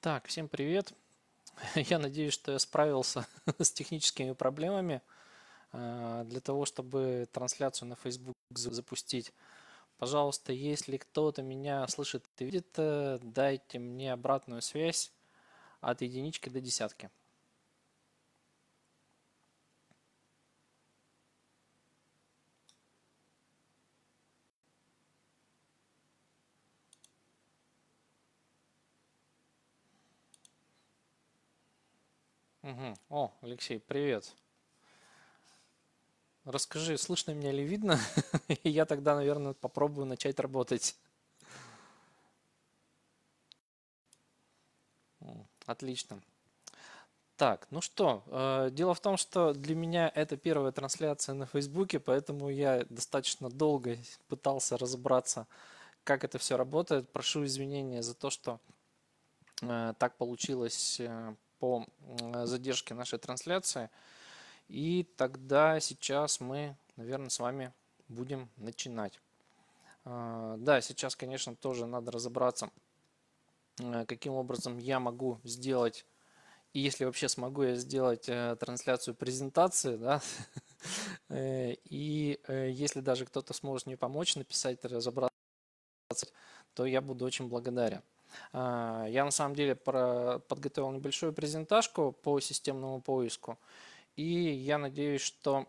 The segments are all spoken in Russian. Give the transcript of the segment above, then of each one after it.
Так, всем привет. Я надеюсь, что я справился с техническими проблемами. Э, для того, чтобы трансляцию на Facebook запустить, пожалуйста, если кто-то меня слышит и видит, э, дайте мне обратную связь от единички до десятки. Угу. О, Алексей, привет. Расскажи, слышно меня или видно? И я тогда, наверное, попробую начать работать. Отлично. Так, ну что, э, дело в том, что для меня это первая трансляция на Фейсбуке, поэтому я достаточно долго пытался разобраться, как это все работает. Прошу извинения за то, что э, так получилось э, по э, задержке нашей трансляции. И тогда сейчас мы, наверное, с вами будем начинать. А, да, сейчас, конечно, тоже надо разобраться, э, каким образом я могу сделать, и если вообще смогу я сделать э, трансляцию презентации, да, и если даже кто-то сможет мне помочь написать, разобраться, то я буду очень благодарен. А, я на самом деле подготовил небольшую презентажку по системному поиску. И я надеюсь, что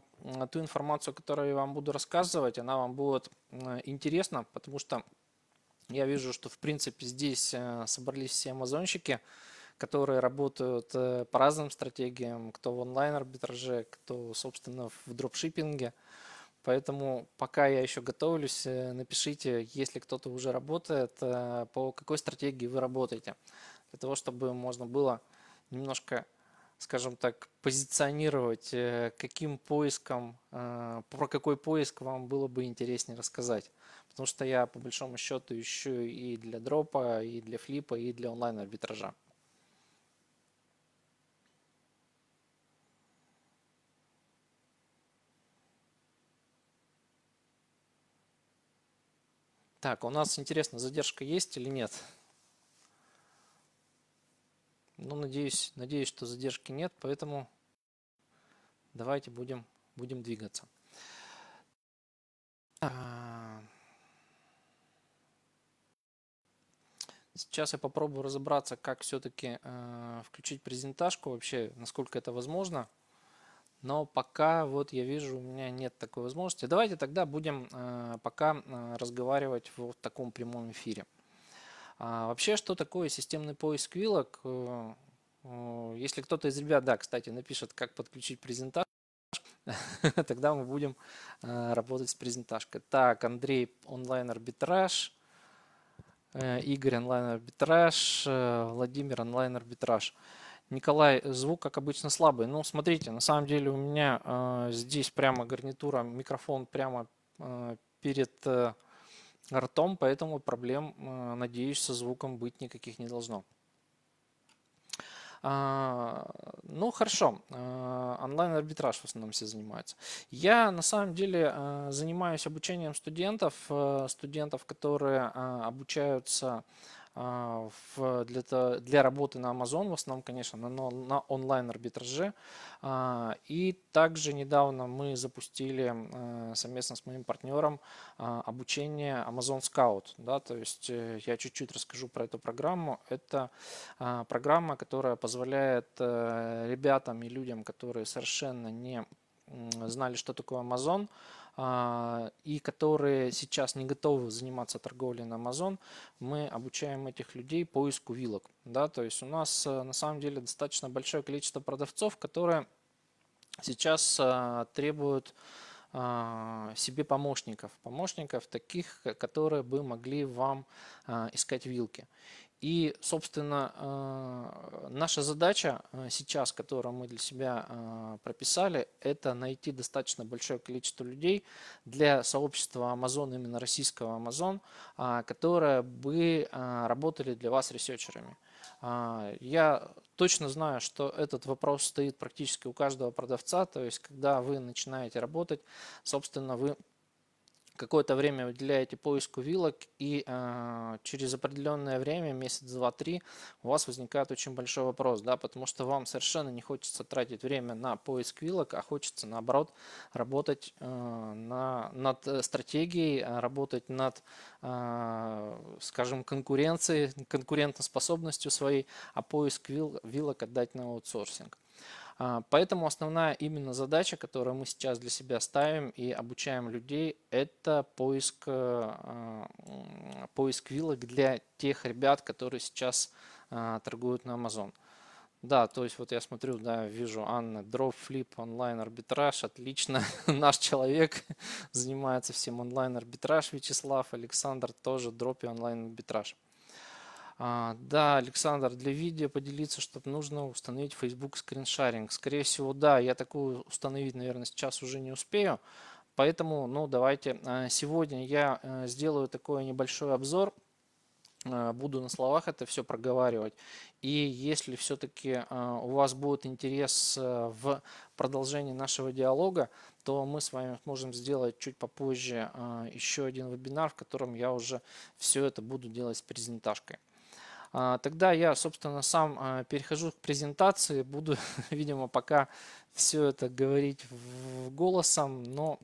ту информацию, которую я вам буду рассказывать, она вам будет интересна, потому что я вижу, что в принципе здесь э, собрались все амазонщики, которые работают э, по разным стратегиям, кто в онлайн-арбитраже, кто, собственно, в дропшиппинге. Поэтому пока я еще готовлюсь, э, напишите, если кто-то уже работает, э, по какой стратегии вы работаете, для того, чтобы можно было немножко, скажем так, позиционировать, э, каким поиском, про какой поиск вам было бы интереснее рассказать. Потому что я, по большому счету, ищу и для дропа, и для флипа, и для онлайн-арбитража. Так, у нас, интересно, задержка есть или нет? Ну, надеюсь, надеюсь, что задержки нет, поэтому давайте будем, будем двигаться. А, сейчас я попробую разобраться, как все-таки э, включить презентажку вообще, насколько это возможно но пока вот я вижу, у меня нет такой возможности. Давайте тогда будем э, пока э, разговаривать в таком прямом эфире. А, вообще, что такое системный поиск вилок? Э, если кто-то из ребят, да, кстати, напишет, как подключить презентаж, тогда мы будем работать с презентажкой. Так, Андрей, онлайн-арбитраж. Игорь, онлайн-арбитраж. Владимир, онлайн-арбитраж. Николай, э, звук, как обычно, слабый. Ну, смотрите, на самом деле у меня э, здесь прямо гарнитура, микрофон прямо э, перед э, ртом, поэтому проблем, э, надеюсь, со звуком быть никаких не должно. А, ну, хорошо. А, Онлайн-арбитраж в основном все занимаются. Я на самом деле а, занимаюсь обучением студентов, студентов, которые обучаются а, в, для, для работы на Amazon, в основном, конечно, на, на онлайн-арбитраже. А, и также недавно мы запустили а, совместно с моим партнером обучение Amazon Scout. Да, то есть э, я чуть-чуть расскажу про эту программу. Это программа, которая позволяет э, ребятам и людям, которые совершенно не знали, что такое Amazon, а, и которые сейчас не готовы заниматься торговлей на Amazon, мы обучаем этих людей поиску вилок. Да? То есть у нас э, на самом деле достаточно большое количество продавцов, которые сейчас а, требуют а, себе помощников, помощников таких, которые бы могли вам искать вилки. И, собственно, э, наша задача э, сейчас, которую мы для себя э, прописали, это найти достаточно большое количество людей для сообщества Amazon, именно российского Amazon, а, которые бы работали для вас ресерчерами. А, я точно знаю, что этот вопрос стоит практически у каждого продавца, то есть когда вы начинаете работать, собственно, вы какое-то время уделяете поиску вилок, и э, через определенное время, месяц, два, три, у вас возникает очень большой вопрос, да, потому что вам совершенно не хочется тратить время на поиск вилок, а хочется, наоборот, работать э, на, над э, стратегией, э, работать над, э, скажем, конкуренцией, конкурентоспособностью своей, а поиск вил, вилок отдать на аутсорсинг. Э, а, поэтому основная именно задача, которую мы сейчас для себя ставим и обучаем людей, это поиск, а, поиск вилок для тех ребят, которые сейчас а, торгуют на Amazon. Да, то есть вот я смотрю, да, вижу Анна, дроп, флип, онлайн арбитраж, отлично, наш человек занимается всем онлайн арбитраж, Вячеслав, Александр тоже дроп и онлайн арбитраж. А, да, Александр, для видео поделиться, чтобы нужно установить Facebook скриншаринг. Скорее всего, да, я такую установить, наверное, сейчас уже не успею. Поэтому, ну, давайте а, сегодня я э, сделаю такой небольшой обзор. Э, буду на словах это все проговаривать. И если все-таки э, у вас будет интерес в продолжении нашего диалога, то мы с вами сможем сделать чуть попозже еще один вебинар, в котором я уже все это буду делать с презентажкой. А, тогда я, собственно, сам а, перехожу к презентации. Буду, видимо, пока все это говорить голосом. Но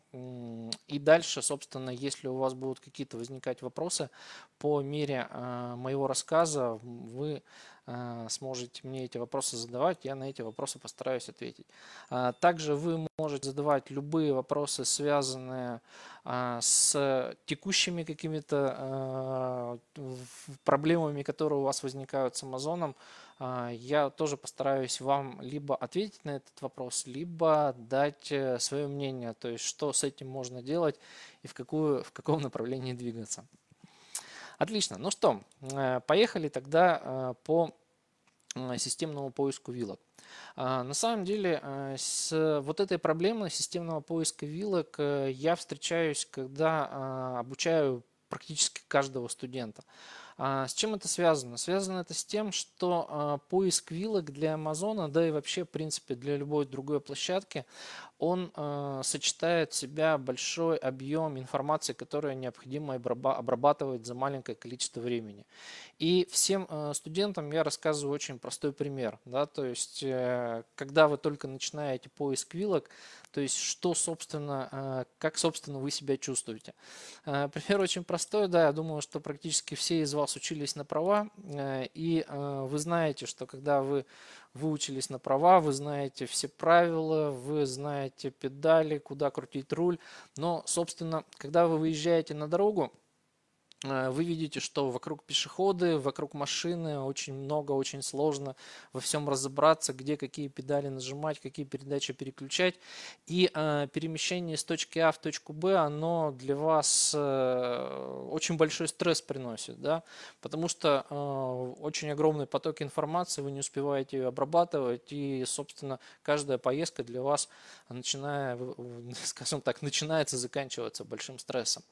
и дальше, собственно, если у вас будут какие-то возникать вопросы по мере а, моего рассказа, вы Э, сможете мне эти вопросы задавать, я на эти вопросы постараюсь ответить. А, также вы можете задавать любые вопросы, связанные а, с текущими какими-то э, проблемами, которые у вас возникают с Амазоном. А, я тоже постараюсь вам либо ответить на этот вопрос, либо дать э, свое мнение, то есть что с этим можно делать и в, какую, в каком направлении двигаться. Отлично. Ну что, э, поехали тогда э, по э, системному поиску вилок. На самом деле с вот этой проблемой системного поиска вилок я встречаюсь, когда обучаю практически каждого студента. А с чем это связано? Связано это с тем, что поиск вилок для Амазона, да и вообще, в принципе, для любой другой площадки, он э, сочетает в себя большой объем информации, которую необходимо обрабатывать за маленькое количество времени. И всем э, студентам я рассказываю очень простой пример. Да, то есть, э, когда вы только начинаете поиск вилок, то есть, что, собственно, э, как, собственно, вы себя чувствуете. Э, пример очень простой, да, я думаю, что практически все из вас учились на права, э, и э, вы знаете, что когда вы вы учились на права, вы знаете все правила, вы знаете педали, куда крутить руль. Но, собственно, когда вы выезжаете на дорогу, Э, вы видите, что вокруг пешеходы, вокруг машины очень много, очень сложно во всем разобраться, где какие педали нажимать, какие передачи переключать. И э, перемещение с точки А в точку Б, оно для вас э, очень большой стресс приносит, да? потому что э, очень огромный поток информации, вы не успеваете ее обрабатывать, и, собственно, каждая поездка для вас, начиная, скажем так, начинается заканчивается большим стрессом.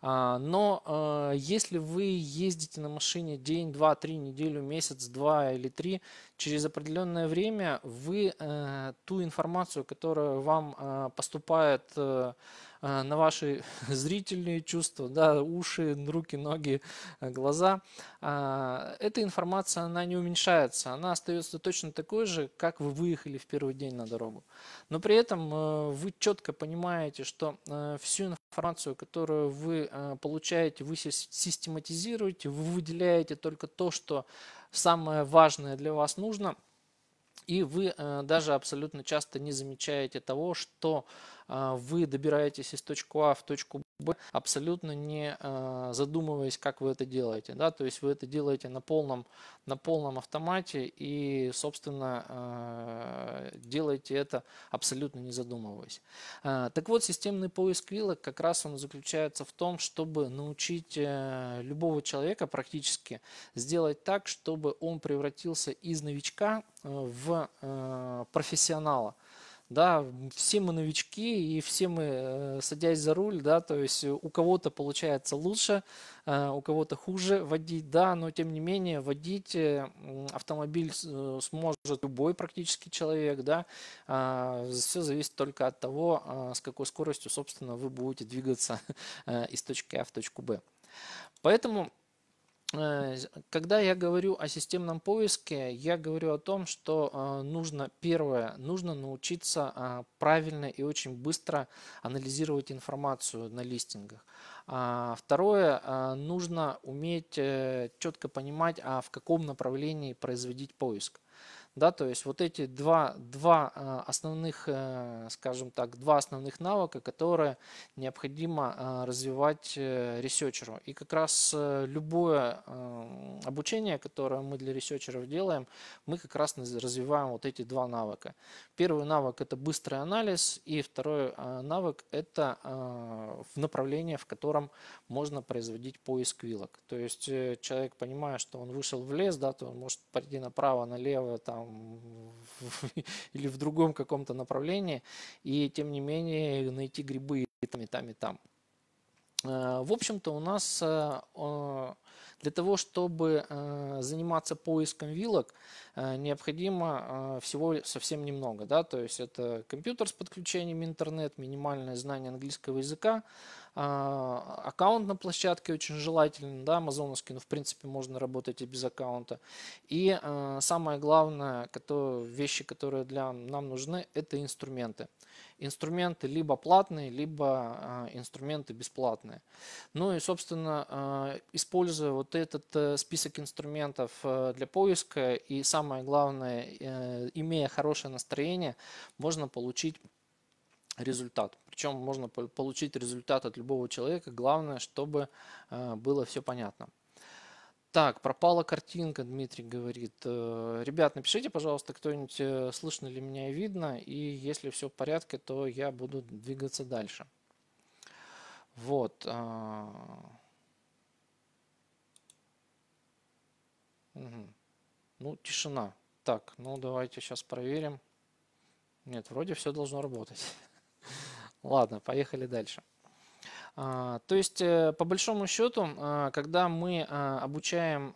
А, но а, если вы ездите на машине день, два, три, неделю, месяц, два или три, через определенное время вы э, ту информацию, которая вам а, поступает э, на ваши зрительные чувства, да, уши, руки, ноги, глаза, эта информация, она не уменьшается, она остается точно такой же, как вы выехали в первый день на дорогу. Но при этом э, вы четко понимаете, что всю информацию, информацию, которую вы э, получаете, вы систематизируете, вы выделяете только то, что самое важное для вас нужно, и вы э, даже абсолютно часто не замечаете того, что э, вы добираетесь из точки А в точку Б, абсолютно не а, задумываясь, как вы это делаете. Да? То есть вы это делаете на полном, на полном автомате и, собственно, а, делаете это абсолютно не задумываясь. А, так вот, системный поиск вилок как раз он заключается в том, чтобы научить э, любого человека практически сделать так, чтобы он превратился из новичка э, в э, профессионала да, все мы новички и все мы, э, садясь за руль, да, то есть э, у кого-то получается лучше, э, у кого-то хуже водить, да, но тем не менее водить автомобиль сможет любой практически человек, да, а, все зависит только от того, а, с какой скоростью, собственно, вы будете двигаться из точки А в точку Б. Поэтому Э, когда я говорю о системном поиске, я говорю о том, что э, нужно, первое, нужно научиться а, правильно и очень быстро анализировать информацию на листингах. А, второе, а, нужно уметь э, четко понимать, а в каком направлении производить поиск. Да, то есть вот эти два, два а, основных, э, скажем так, два основных навыка, которые необходимо а, развивать э, ресерчеру. И как раз э, любое эм, обучение, которое мы для ресерчеров делаем, мы как раз развиваем вот эти два навыка. Первый навык – это быстрый анализ, и второй навык – это направление, в котором можно производить поиск вилок. То есть человек, понимая, что он вышел в лес, да, то он может пойти направо, налево, там, там или в другом каком-то направлении, и тем не менее найти грибы и там, и там, и там. Э, в общем-то, у нас э, для того, чтобы э, заниматься поиском вилок, необходимо всего совсем немного. Да? То есть это компьютер с подключением интернет, минимальное знание английского языка, а, аккаунт на площадке очень желательно, да, амазоновский, но ну, в принципе можно работать и без аккаунта. И а, самое главное, которые, вещи, которые для нам нужны, это инструменты. Инструменты либо платные, либо а, инструменты бесплатные. Ну и, собственно, используя вот этот э, список инструментов э, для поиска и самое главное, э, имея хорошее настроение, можно получить результат. Причем можно получить результат от любого человека. Главное, чтобы э, было все понятно. Так, пропала картинка, Дмитрий говорит. Э, ребят, напишите, пожалуйста, кто-нибудь, э, слышно ли меня и видно. И если все в порядке, то я буду двигаться дальше. Вот. Угу. Ну, тишина. Так, ну давайте сейчас проверим. Нет, вроде все должно работать. Ладно, поехали дальше. А, то есть, э, по большому счету, а, когда мы а, обучаем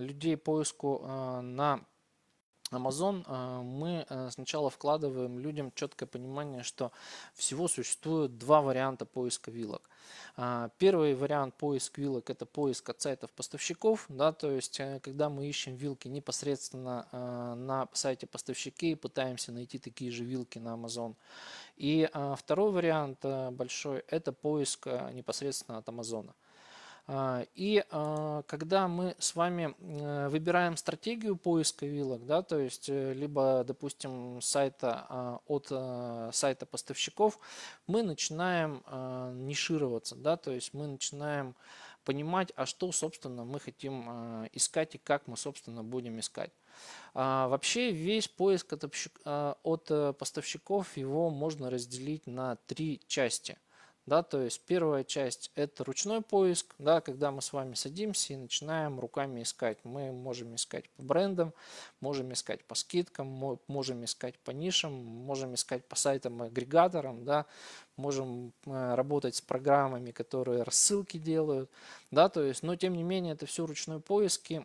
людей поиску на Amazon, э, мы э, сначала вкладываем людям четкое понимание, что всего существует два варианта поиска вилок. А, первый вариант поиск вилок – это поиск от сайтов поставщиков, да, то есть э, когда мы ищем вилки непосредственно на сайте поставщики и пытаемся найти такие же вилки на Amazon. И второй вариант большой – это поиск непосредственно от Амазона. А, и а, когда мы с вами э, выбираем стратегию поиска вилок, да, то есть э, либо, допустим, сайта а, от э, сайта поставщиков, мы начинаем нишироваться, да, то есть мы начинаем понимать, а что, собственно, мы хотим искать и как мы, собственно, будем искать. Вообще весь поиск от поставщиков, его можно разделить на три части – да, то есть первая часть – это ручной поиск, да, когда мы с вами садимся и начинаем руками искать. Мы можем искать по брендам, можем искать по скидкам, можем искать по нишам, можем искать по сайтам-агрегаторам, да, можем э, работать с программами, которые рассылки делают. Да, то есть, но тем не менее это все ручной поиски,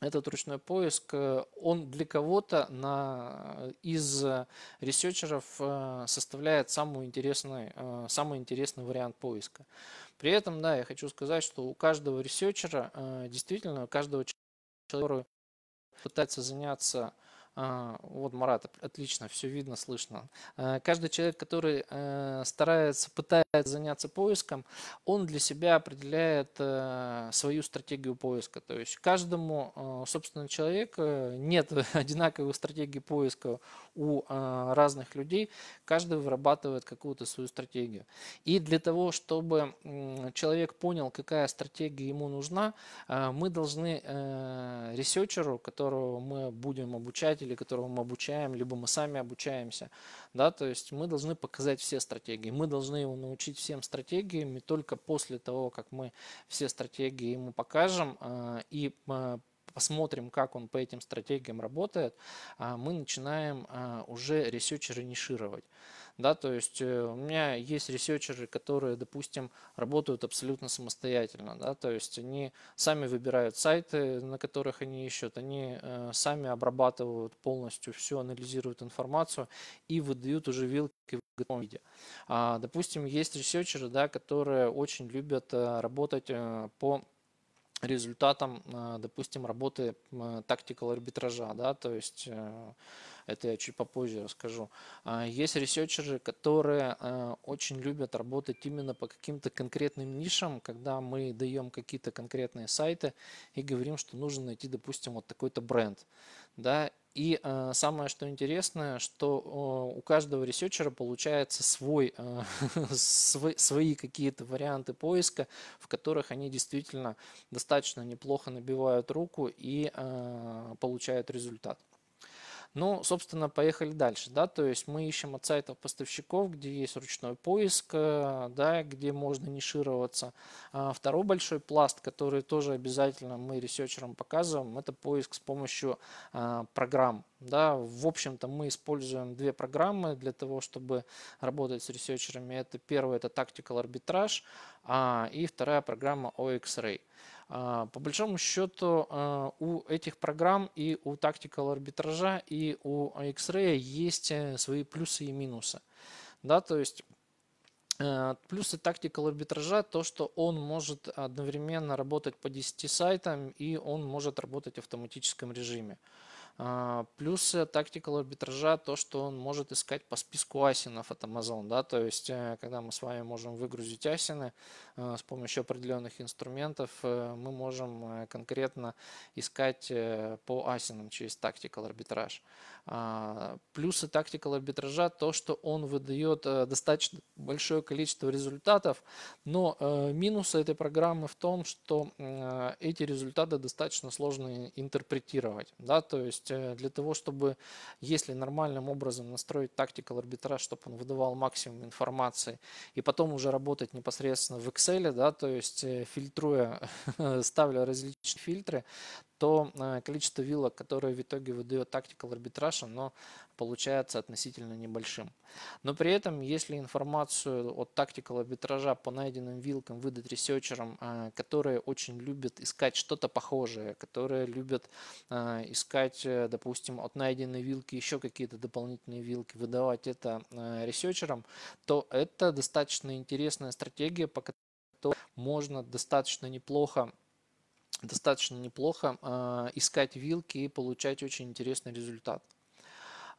этот ручной поиск, э, он для кого-то на, из э, ресерчеров э, составляет самый интересный, самый интересный вариант поиска. При этом, да, я хочу сказать, что у каждого ресерчера, действительно, у каждого человека, который пытается заняться а, вот, Марат, отлично, все видно, слышно. Э, каждый человек, который э, старается, пытается заняться поиском, он для себя определяет э, свою стратегию поиска. То есть каждому, собственно, человеку нет одинаковых стратегий поиска у разных людей. Каждый вырабатывает какую-то свою стратегию. И для того, чтобы человек понял, какая стратегия ему нужна, мы должны ресерчеру, которого мы будем обучать руководителей, которого мы обучаем, либо мы сами обучаемся. Да, то есть мы должны показать все стратегии, мы должны его научить всем стратегиям, и только после того, как мы все стратегии ему покажем э, и э, посмотрим, как он по этим стратегиям работает, а, мы начинаем э, уже ресерчеры да, то есть э, у меня есть ресерчеры, которые, допустим, работают абсолютно самостоятельно. Да, то есть они сами выбирают сайты, на которых они ищут, они э, сами обрабатывают полностью все, анализируют информацию и выдают уже вилки в готовом виде. А, допустим, есть ресерчеры, да, которые очень любят э, работать по результатом, э, допустим, работы тактикал арбитража, да, то есть э, это я чуть попозже расскажу. А, есть ресерчеры, которые э, очень любят работать именно по каким-то конкретным нишам, когда мы даем какие-то конкретные сайты и говорим, что нужно найти, допустим, вот такой-то бренд. Да? И э, самое, что интересное, что э, у каждого ресерчера получается свой, э, а, свой, свои какие-то варианты поиска, в которых они действительно достаточно неплохо набивают руку и э, получают результат. Ну, собственно, поехали дальше, да, то есть мы ищем от сайтов поставщиков, где есть ручной поиск, э, да, где можно нишироваться. А второй большой пласт, который тоже обязательно мы ресерчерам показываем, это поиск с помощью а, программ, да, в общем-то мы используем две программы для того, чтобы работать с ресерчерами. Это первая это Tactical Arbitrage, а, и вторая программа OX-Ray. А, по большому счету а, у этих программ и у Tactical арбитража, и у X-Ray есть э, свои плюсы и минусы. Да, то есть э, Плюсы тактикал арбитража то, что он может одновременно работать по 10 сайтам и он может работать в автоматическом режиме. А, плюсы тактикал арбитража то, что он может искать по списку асинов от Amazon. Да? То есть, э, когда мы с вами можем выгрузить асины, Э, с помощью определенных инструментов э, мы можем э, конкретно искать по асинам через Tactical арбитраж. А, плюсы Tactical арбитража то, что он выдает достаточно большое количество результатов, но минусы этой программы в том, что эти результаты достаточно сложно интерпретировать. Да? То есть для того, чтобы, если нормальным образом настроить Tactical арбитраж, чтобы он выдавал максимум информации, и потом уже работать непосредственно в Excel, цели, да, то есть э, фильтруя, ставлю различные фильтры, то э, количество вилок, которые в итоге выдает Tactical Arbitrage, оно получается относительно небольшим. Но при этом, если информацию от Tactical Arbitrage по найденным вилкам выдать ресерчерам, э, которые очень любят искать что-то похожее, которые любят искать, допустим, от найденной вилки еще какие-то дополнительные вилки, выдавать это ресерчерам, то это достаточно интересная стратегия, по которой то можно достаточно неплохо достаточно неплохо э, искать вилки и получать очень интересный результат.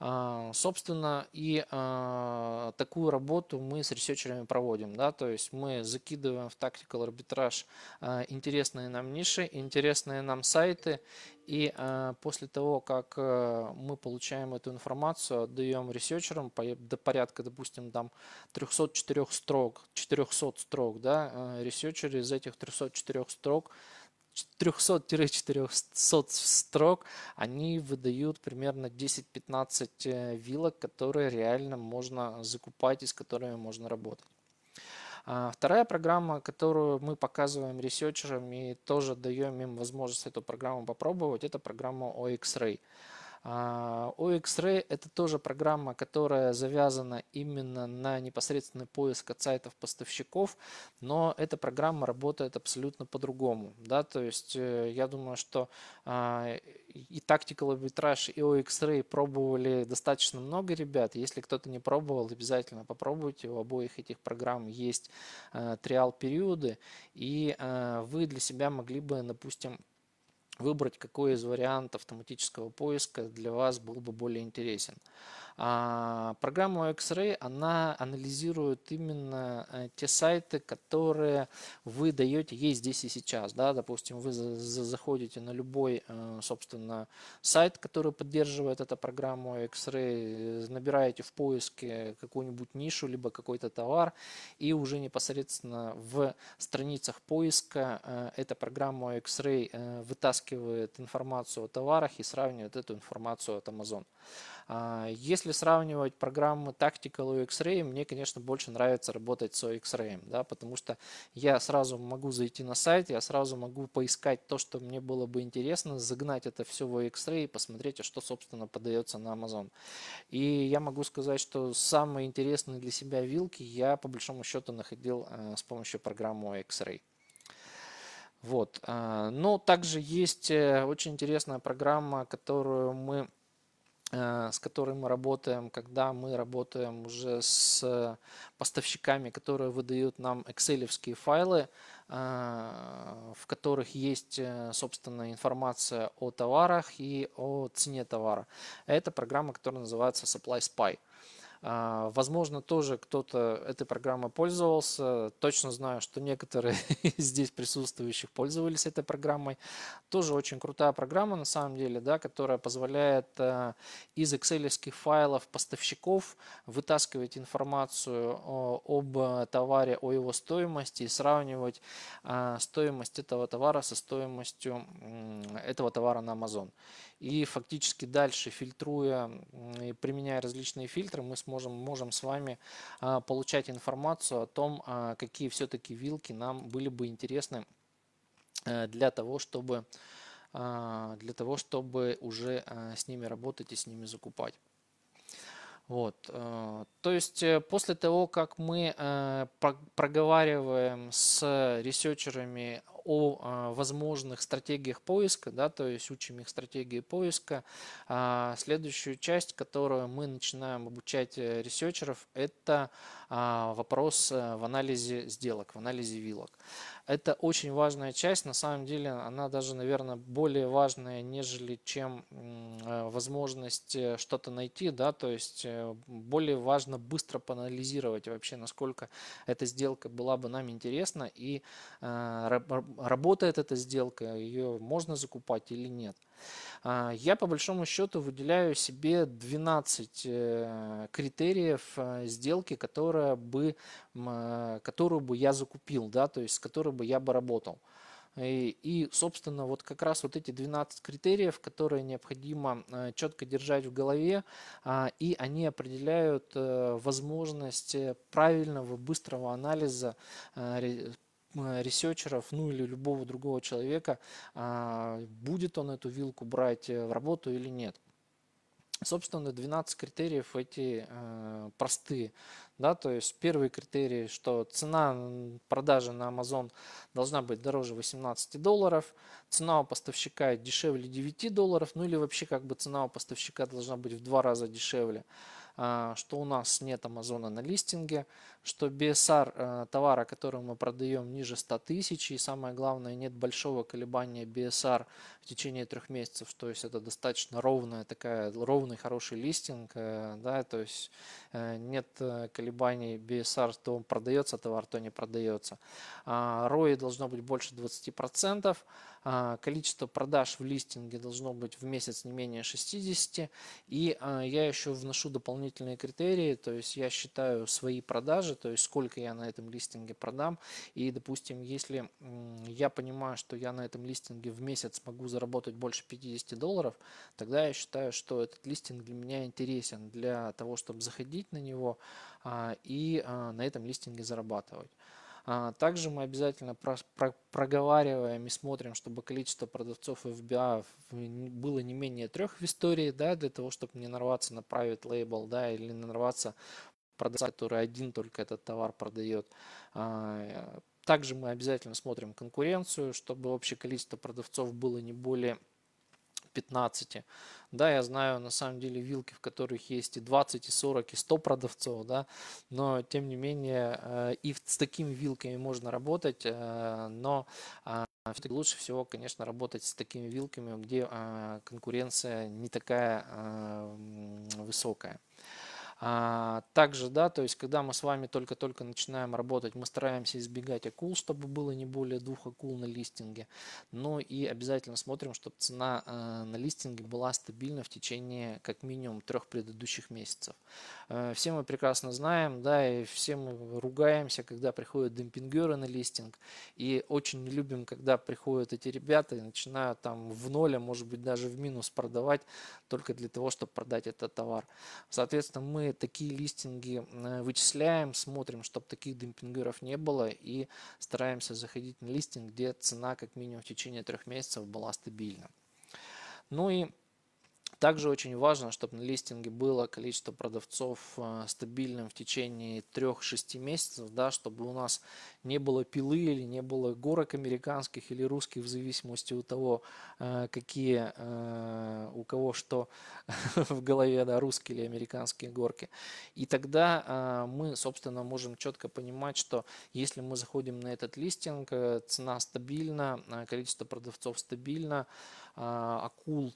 А, собственно, и а, такую работу мы с ресерчерами проводим. Да? То есть мы закидываем в Tactical арбитраж а, интересные нам ниши, интересные нам сайты. И после того, как мы получаем эту информацию, отдаем ресерчерам до порядка, допустим, там 304 строк, 400 строк, да, ресерчеры из этих 304 строк 300-400 строк, они выдают примерно 10-15 э, вилок, которые реально можно закупать и с которыми можно работать. А, вторая программа, которую мы показываем ресерчерам и тоже даем им возможность эту программу попробовать, это программа OX-Ray. А, OX-Ray – это тоже программа, которая завязана именно на непосредственный поиск от сайтов поставщиков, но эта программа работает абсолютно по-другому. Да? То есть э, я думаю, что а, и Tactical Arbitrage, и OX-Ray пробовали достаточно много ребят. Если кто-то не пробовал, обязательно попробуйте. У обоих этих программ есть э, триал-периоды, и э, вы для себя могли бы, допустим, выбрать, какой из вариантов автоматического поиска для вас был бы более интересен. А, программа X-Ray, она анализирует именно э, те сайты, которые вы даете ей здесь и сейчас. Да? Допустим, вы заходите на любой, э, собственно, сайт, который поддерживает эту программу X-Ray, набираете в поиске какую-нибудь нишу, либо какой-то товар, и уже непосредственно в страницах поиска э, эта программа X-Ray вытаскивает информацию о товарах и сравнивает эту информацию от Amazon. А, если сравнивать программы Tactical и X-Ray, мне, конечно, больше нравится работать с X-Ray, да, потому что я сразу могу зайти на сайт, я сразу могу поискать то, что мне было бы интересно, загнать это все в X-Ray и посмотреть, а что, собственно, подается на Amazon. И я могу сказать, что самые интересные для себя вилки я, по большому счету, находил э, с помощью программы X-Ray. Вот. Э, но также есть э, очень интересная программа, которую мы Э, с которым мы работаем, когда мы работаем уже с поставщиками, которые выдают нам excel файлы, э, в которых есть, э, собственно, информация о товарах и о цене товара. Это программа, которая называется Supply Spy. А, возможно, тоже кто-то этой программой пользовался. Точно знаю, что некоторые здесь присутствующих пользовались этой программой. Тоже очень крутая программа, на самом деле, да, которая позволяет э, из excel файлов поставщиков вытаскивать информацию об э, товаре, о его стоимости и сравнивать э, стоимость этого товара со стоимостью этого товара на Amazon. И фактически дальше, фильтруя и применяя различные фильтры, мы сможем, можем с вами а, получать информацию о том, а, какие все-таки вилки нам были бы интересны э, для того, чтобы, а, для того, чтобы уже с ними работать и с ними закупать. Вот. Э, то есть э, после того, как мы проговариваем с ресерчерами о а, возможных стратегиях поиска, да, то есть учим их стратегии поиска. А, следующую часть, которую мы начинаем обучать э, ресерчеров, это а, вопрос э, в анализе сделок, в анализе вилок. Это очень важная часть, на самом деле она даже, наверное, более важная, нежели чем э, возможность что-то найти, да, то есть более важно быстро поанализировать вообще, насколько эта сделка была бы нам интересна и работает эта сделка, ее можно закупать или нет. А, я по большому счету выделяю себе 12 э, критериев э, сделки, которая бы, э, которую бы я закупил, да, то есть с которой бы я бы работал. И, и, собственно, вот как раз вот эти 12 критериев, которые необходимо четко держать в голове, а, и они определяют возможность правильного, быстрого анализа Э, ресерчеров, ну или любого другого человека, а, будет он эту вилку брать э, в работу или нет. Собственно, 12 критериев эти э, простые. Да? То есть первый критерий, что цена продажи на Amazon должна быть дороже 18 долларов, цена у поставщика дешевле 9 долларов, ну или вообще как бы цена у поставщика должна быть в два раза дешевле. А, что у нас нет Амазона на листинге, что BSR э, товара, который мы продаем ниже 100 тысяч, и самое главное, нет большого колебания BSR в течение трех месяцев, то есть это достаточно ровная такая, ровный хороший листинг, э, да, то есть э, нет колебаний BSR, то продается товар, то не продается. А, ROI должно быть больше 20%, а, количество продаж в листинге должно быть в месяц не менее 60, и а, я еще вношу дополнительные критерии, то есть я считаю свои продажи, то есть сколько я на этом листинге продам, и, допустим, если я понимаю, что я на этом листинге в месяц могу заработать больше 50 долларов, тогда я считаю, что этот листинг для меня интересен для того, чтобы заходить на него а, и на этом листинге зарабатывать. А, также мы обязательно проговариваем и смотрим, чтобы количество продавцов FBA было не менее трех в истории, да, для того, чтобы не нарваться на private label, да, или не нарваться продавца, который один только этот товар продает. А, также мы обязательно смотрим конкуренцию, чтобы общее количество продавцов было не более 15. Да, я знаю на самом деле вилки, в которых есть и 20, и 40, и 100 продавцов, да, но тем не менее э, и с такими вилками можно работать, э, но а, лучше всего, конечно, работать с такими вилками, где а, конкуренция не такая а, высокая. А, также, да, то есть, когда мы с вами только-только начинаем работать, мы стараемся избегать акул, чтобы было не более двух акул на листинге. Но ну и обязательно смотрим, чтобы цена э, на листинге была стабильна в течение как минимум трех предыдущих месяцев. Э, все мы прекрасно знаем, да, и все мы ругаемся, когда приходят демпингеры на листинг. И очень не любим, когда приходят эти ребята и начинают там в ноль, а может быть даже в минус продавать, только для того, чтобы продать этот товар. Соответственно, мы такие листинги э, вычисляем, смотрим, чтобы таких демпингеров не было и стараемся заходить на листинг, где цена как минимум в течение трех месяцев была стабильна. Ну и также очень важно, чтобы на листинге было количество продавцов э, стабильным в течение 3-6 месяцев, да, чтобы у нас не было пилы или не было горок американских или русских в зависимости от того, э, какие э, у кого что в голове, да, русские или американские горки. И тогда мы, собственно, можем четко понимать, что если мы заходим на этот листинг, цена стабильна, количество продавцов стабильно, акул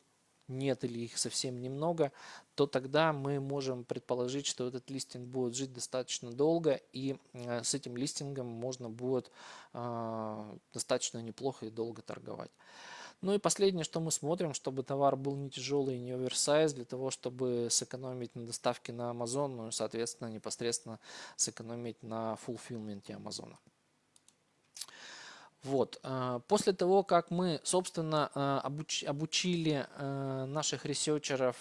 нет или их совсем немного, то тогда мы можем предположить, что этот листинг будет жить достаточно долго, и э, с этим листингом можно будет э, достаточно неплохо и долго торговать. Ну и последнее, что мы смотрим, чтобы товар был не тяжелый и не оверсайз, для того, чтобы сэкономить на доставке на Amazon, ну и, соответственно, непосредственно сэкономить на фулфилменте Амазона. Вот. А, после того, как мы, собственно, а, обучили а, наших ресерчеров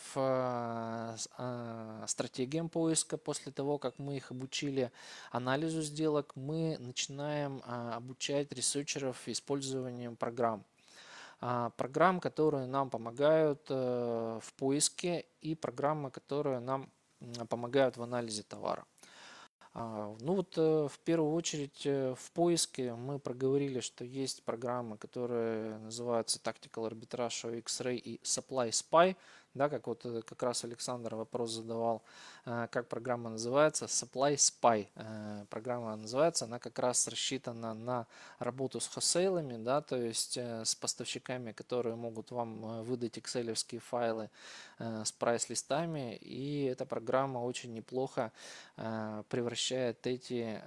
стратегиям поиска, после того, как мы их обучили анализу сделок, мы начинаем обучать ресерчеров использованием программ. Программ, которые нам помогают э, в поиске и программы, которые нам помогают в анализе товара. А, ну вот э, в первую очередь э, в поиске мы проговорили, что есть программы, которые называются Tactical Arbitrage x ray и Supply Spy да, как вот э, как раз Александр вопрос задавал, э, как программа называется, Supply Spy э, программа называется, она как раз рассчитана на работу с хосейлами, да, то есть с поставщиками, которые могут вам выдать excel файлы с прайс-листами, и эта программа очень неплохо превращает эти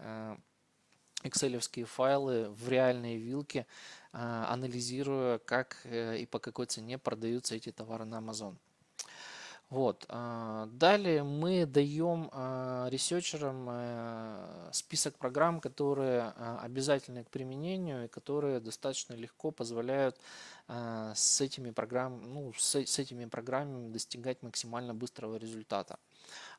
Excel файлы в реальные вилки, анализируя, как и по какой цене продаются эти товары на Amazon. Вот. А, далее мы даем а, ресерчерам э, список программ, которые а, обязательны к применению и которые достаточно легко позволяют с этими, программ, ну, с этими программами достигать максимально быстрого результата.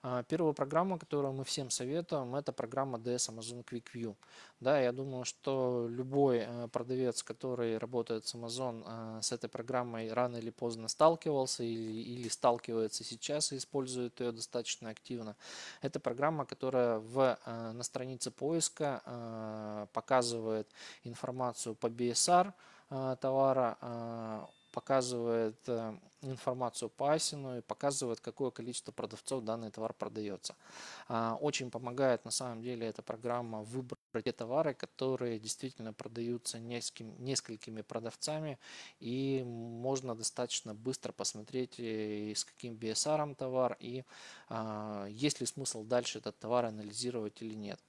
А, первая программа, которую мы всем советуем, это программа DS Amazon Quick View. Да, я думаю, что любой э, продавец, который работает с Amazon, э, с этой программой рано или поздно сталкивался или, или сталкивается сейчас и использует ее достаточно активно. Это программа, которая в, э, на странице поиска показывает информацию по BSR товара, показывает э, информацию по асину и показывает, какое количество продавцов данный товар продается. А, очень помогает на самом деле эта программа выбрать те товары, которые действительно продаются несколькими, несколькими продавцами, и можно достаточно быстро посмотреть, э, с каким BSR товар, и а, есть ли смысл дальше этот товар анализировать или нет.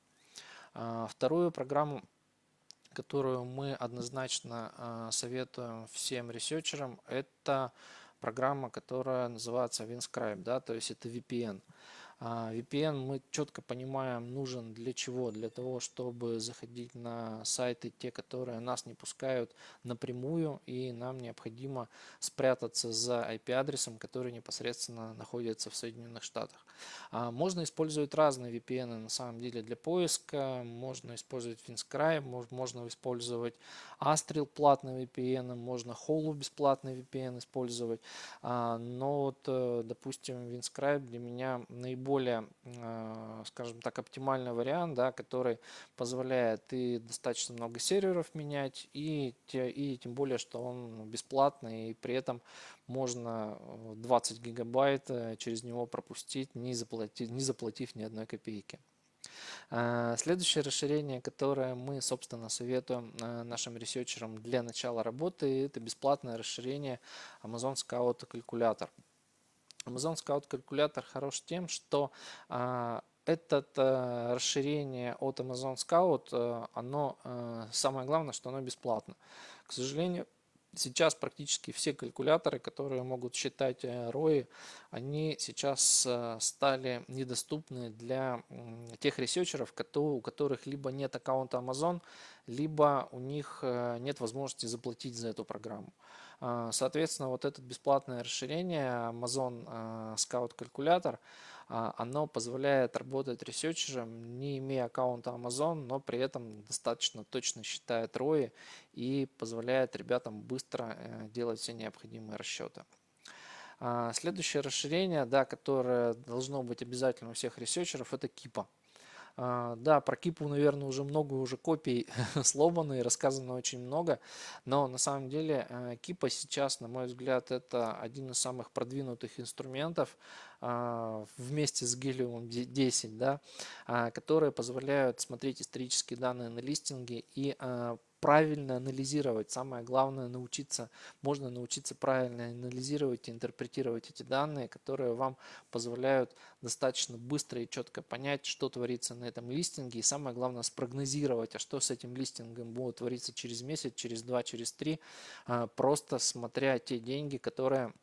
А, вторую программу которую мы однозначно а, советуем всем ресерчерам, это программа, которая называется WinScribe, да, то есть это VPN. А, VPN мы четко понимаем, нужен для чего? Для того, чтобы заходить на сайты, те, которые нас не пускают напрямую, и нам необходимо спрятаться за IP-адресом, который непосредственно находится в Соединенных Штатах. А, можно использовать разные VPN на самом деле для поиска, можно использовать FinScribe, можно использовать Astril платный VPN, можно Holo бесплатный VPN использовать, а, но вот, э, допустим, WinScribe для меня наиболее наиболее, э, скажем так, оптимальный вариант, да, который позволяет и достаточно много серверов менять, и, те и тем более, что он бесплатный, и при этом можно 20 э, гигабайт э, через него пропустить, не заплатив, не заплатив ни одной копейки. Следующее расширение, которое мы, собственно, советуем нашим ресерчерам для начала работы, это бесплатное расширение Amazon Scout калькулятор. Amazon Scout калькулятор хорош тем, что а, это э, расширение от Amazon Scout, э, оно э, самое главное, что оно бесплатно. К сожалению, сейчас практически все калькуляторы, которые могут считать ROI, э, они сейчас э, стали недоступны для тех ресерчеров, у которых либо нет аккаунта Amazon, либо у них э, нет возможности заплатить за эту программу. А, соответственно, вот это бесплатное расширение Amazon а, Scout Calculator, а, оно позволяет работать ресерчером, не имея аккаунта Amazon, но при этом достаточно точно считает ROI и позволяет ребятам быстро э, делать все необходимые расчеты. Следующее расширение, да, которое должно быть обязательно у всех ресерчеров, это кипа. А, да, про Кипу, наверное, уже много уже копий сломано и рассказано очень много, но на самом деле э, Кипа сейчас, на мой взгляд, это один из самых продвинутых инструментов а, вместе с Гелиумом 10, да, а, которые позволяют смотреть исторические данные на листинге и э, правильно анализировать. Самое главное научиться, можно научиться правильно анализировать и интерпретировать эти данные, которые вам позволяют достаточно быстро и четко понять, что творится на этом листинге. И самое главное спрогнозировать, а что с этим листингом будет твориться через месяц, через два, через три, а, просто смотря те деньги, которые,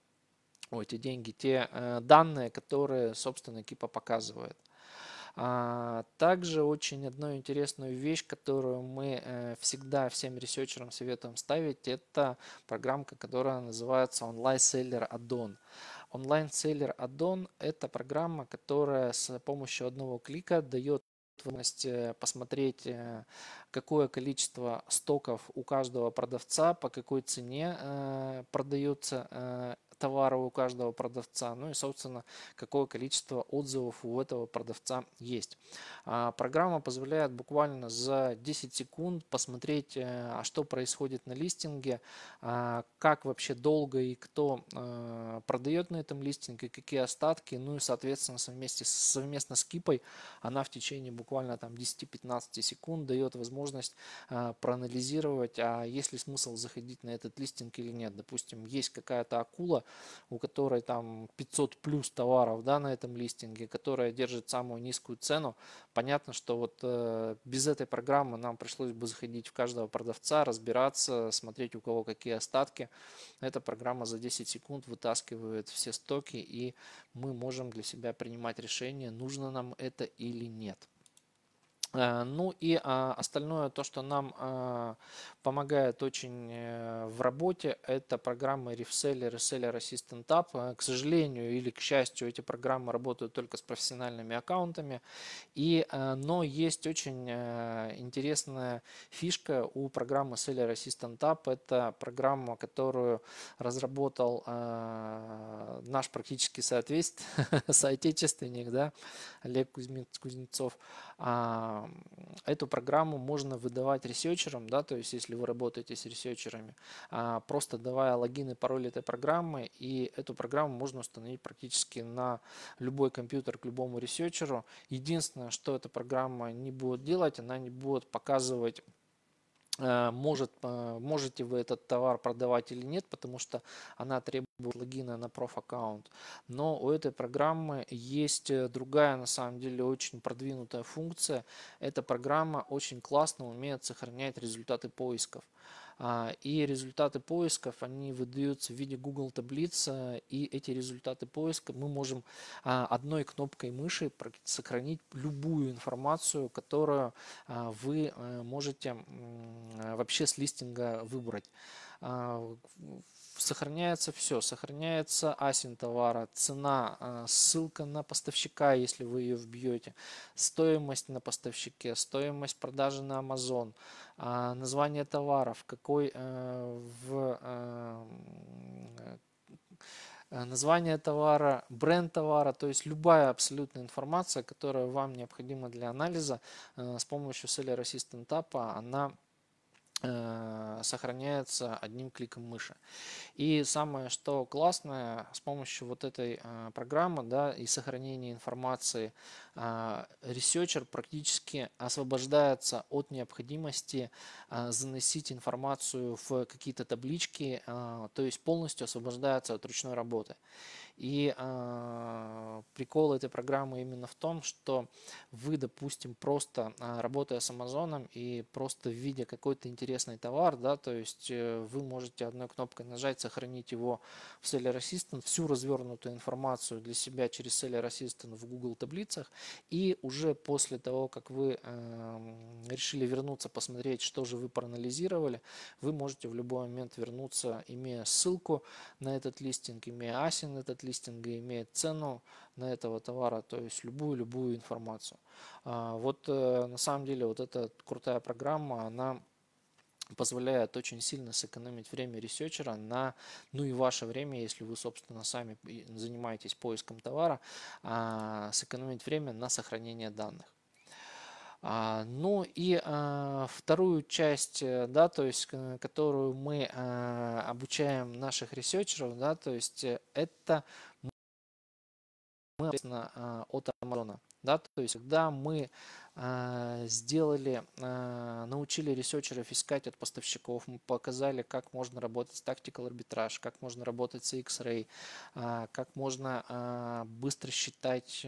ой, эти деньги, те э, данные, которые, собственно, Кипа показывает. А также очень одну интересную вещь, которую мы э, всегда всем ресерчерам советуем ставить, это программка, которая называется онлайн Seller add онлайн Online Seller это программа, которая с помощью одного клика дает возможность э, посмотреть, э, какое количество стоков у каждого продавца, по какой цене продаются товара у каждого продавца, ну и, собственно, какое количество отзывов у этого продавца есть. А, программа позволяет буквально за 10 секунд посмотреть, э, а что происходит на листинге, а, как вообще долго и кто э, продает на этом листинге, какие остатки, ну и, соответственно, совместе, совместно с кипой она в течение буквально там 10-15 секунд дает возможность э, проанализировать, а есть ли смысл заходить на этот листинг или нет. Допустим, есть какая-то акула, у которой там 500 плюс товаров да, на этом листинге, которая держит самую низкую цену, понятно, что вот э, без этой программы нам пришлось бы заходить в каждого продавца, разбираться, смотреть у кого какие остатки. Эта программа за 10 секунд вытаскивает все стоки и мы можем для себя принимать решение, нужно нам это или нет. Э, ну и а, остальное, то, что нам э, помогает очень э, в работе, это программы RefSeller и Seller Assistant App. К сожалению или к счастью, эти программы работают только с профессиональными аккаунтами. И, но есть очень интересная фишка у программы Seller Assistant App. Это программа, которую разработал наш практически соответствие, соотечественник да, Олег Кузнецов. А, эту программу можно выдавать ресерчерам, да, то есть если вы работаете с ресерчерами, а, просто давая логин и пароль этой программы, и эту программу можно установить практически на любой компьютер к любому ресерчеру. Единственное, что эта программа не будет делать, она не будет показывать Э, может, э, можете вы этот товар продавать или нет, потому что она требует логина на проф-аккаунт. Но у этой программы есть э, другая, на самом деле, очень продвинутая функция. Эта программа очень классно умеет сохранять результаты поисков. А, и результаты поисков, они выдаются в виде Google таблицы и эти результаты поиска мы можем а, одной кнопкой мыши сохранить любую информацию, которую а, вы э, можете вообще с листинга выбрать сохраняется все, сохраняется асин товара, цена, а, ссылка на поставщика, если вы ее вбьете, стоимость на поставщике, стоимость продажи на Amazon, а, название товаров, какой э, в э, э, название товара, бренд товара, то есть любая абсолютная информация, которая вам необходима для анализа с помощью Seller Assistant App, она Э, сохраняется одним кликом мыши. И самое, что классное, с помощью вот этой э, программы да, и сохранения информации, э, ресерчер практически освобождается от необходимости заносить информацию в какие-то таблички, то есть полностью освобождается от ручной работы. И э, прикол этой программы именно в том, что вы, допустим, просто а, работая с Амазоном и просто видя какой-то интересный товар, да, то есть э, вы можете одной кнопкой нажать, сохранить его в Seller Assistant, всю развернутую информацию для себя через Seller Assistant в Google таблицах, и уже после того, как вы э, решили вернуться, посмотреть, что же вы проанализировали, вы можете в любой момент вернуться, имея ссылку на этот листинг, имея асин этот листинга имеет цену на этого товара, то есть любую-любую информацию. А, вот э, на самом деле вот эта крутая программа, она позволяет очень сильно сэкономить время ресерчера на, ну и ваше время, если вы, собственно, сами занимаетесь поиском товара, а, сэкономить время на сохранение данных. А, ну и а, вторую часть, э, да, то есть, э, которую мы а, обучаем наших ресерчеров, да, то есть э, это мы, соответственно, от Амазона. Да, то есть, когда мы сделали, научили ресерчеров искать от поставщиков, мы показали, как можно работать с Tactical Arbitrage, как можно работать с X-Ray, как можно быстро считать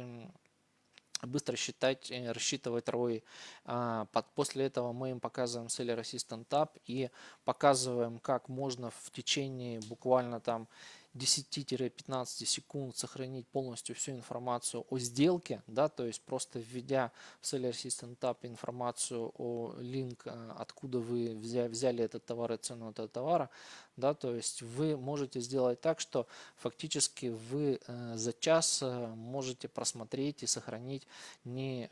быстро считать, э, рассчитывать ROI. А, после этого мы им показываем Seller Assistant Tab и показываем, как можно в течение буквально там 10-15 секунд сохранить полностью всю информацию о сделке, да, то есть просто введя в Seller Assistant Tab информацию о линк, э, откуда вы взяли этот товар и цену этого товара, да, то есть вы можете сделать так, что фактически вы э, за час э, можете просмотреть и сохранить не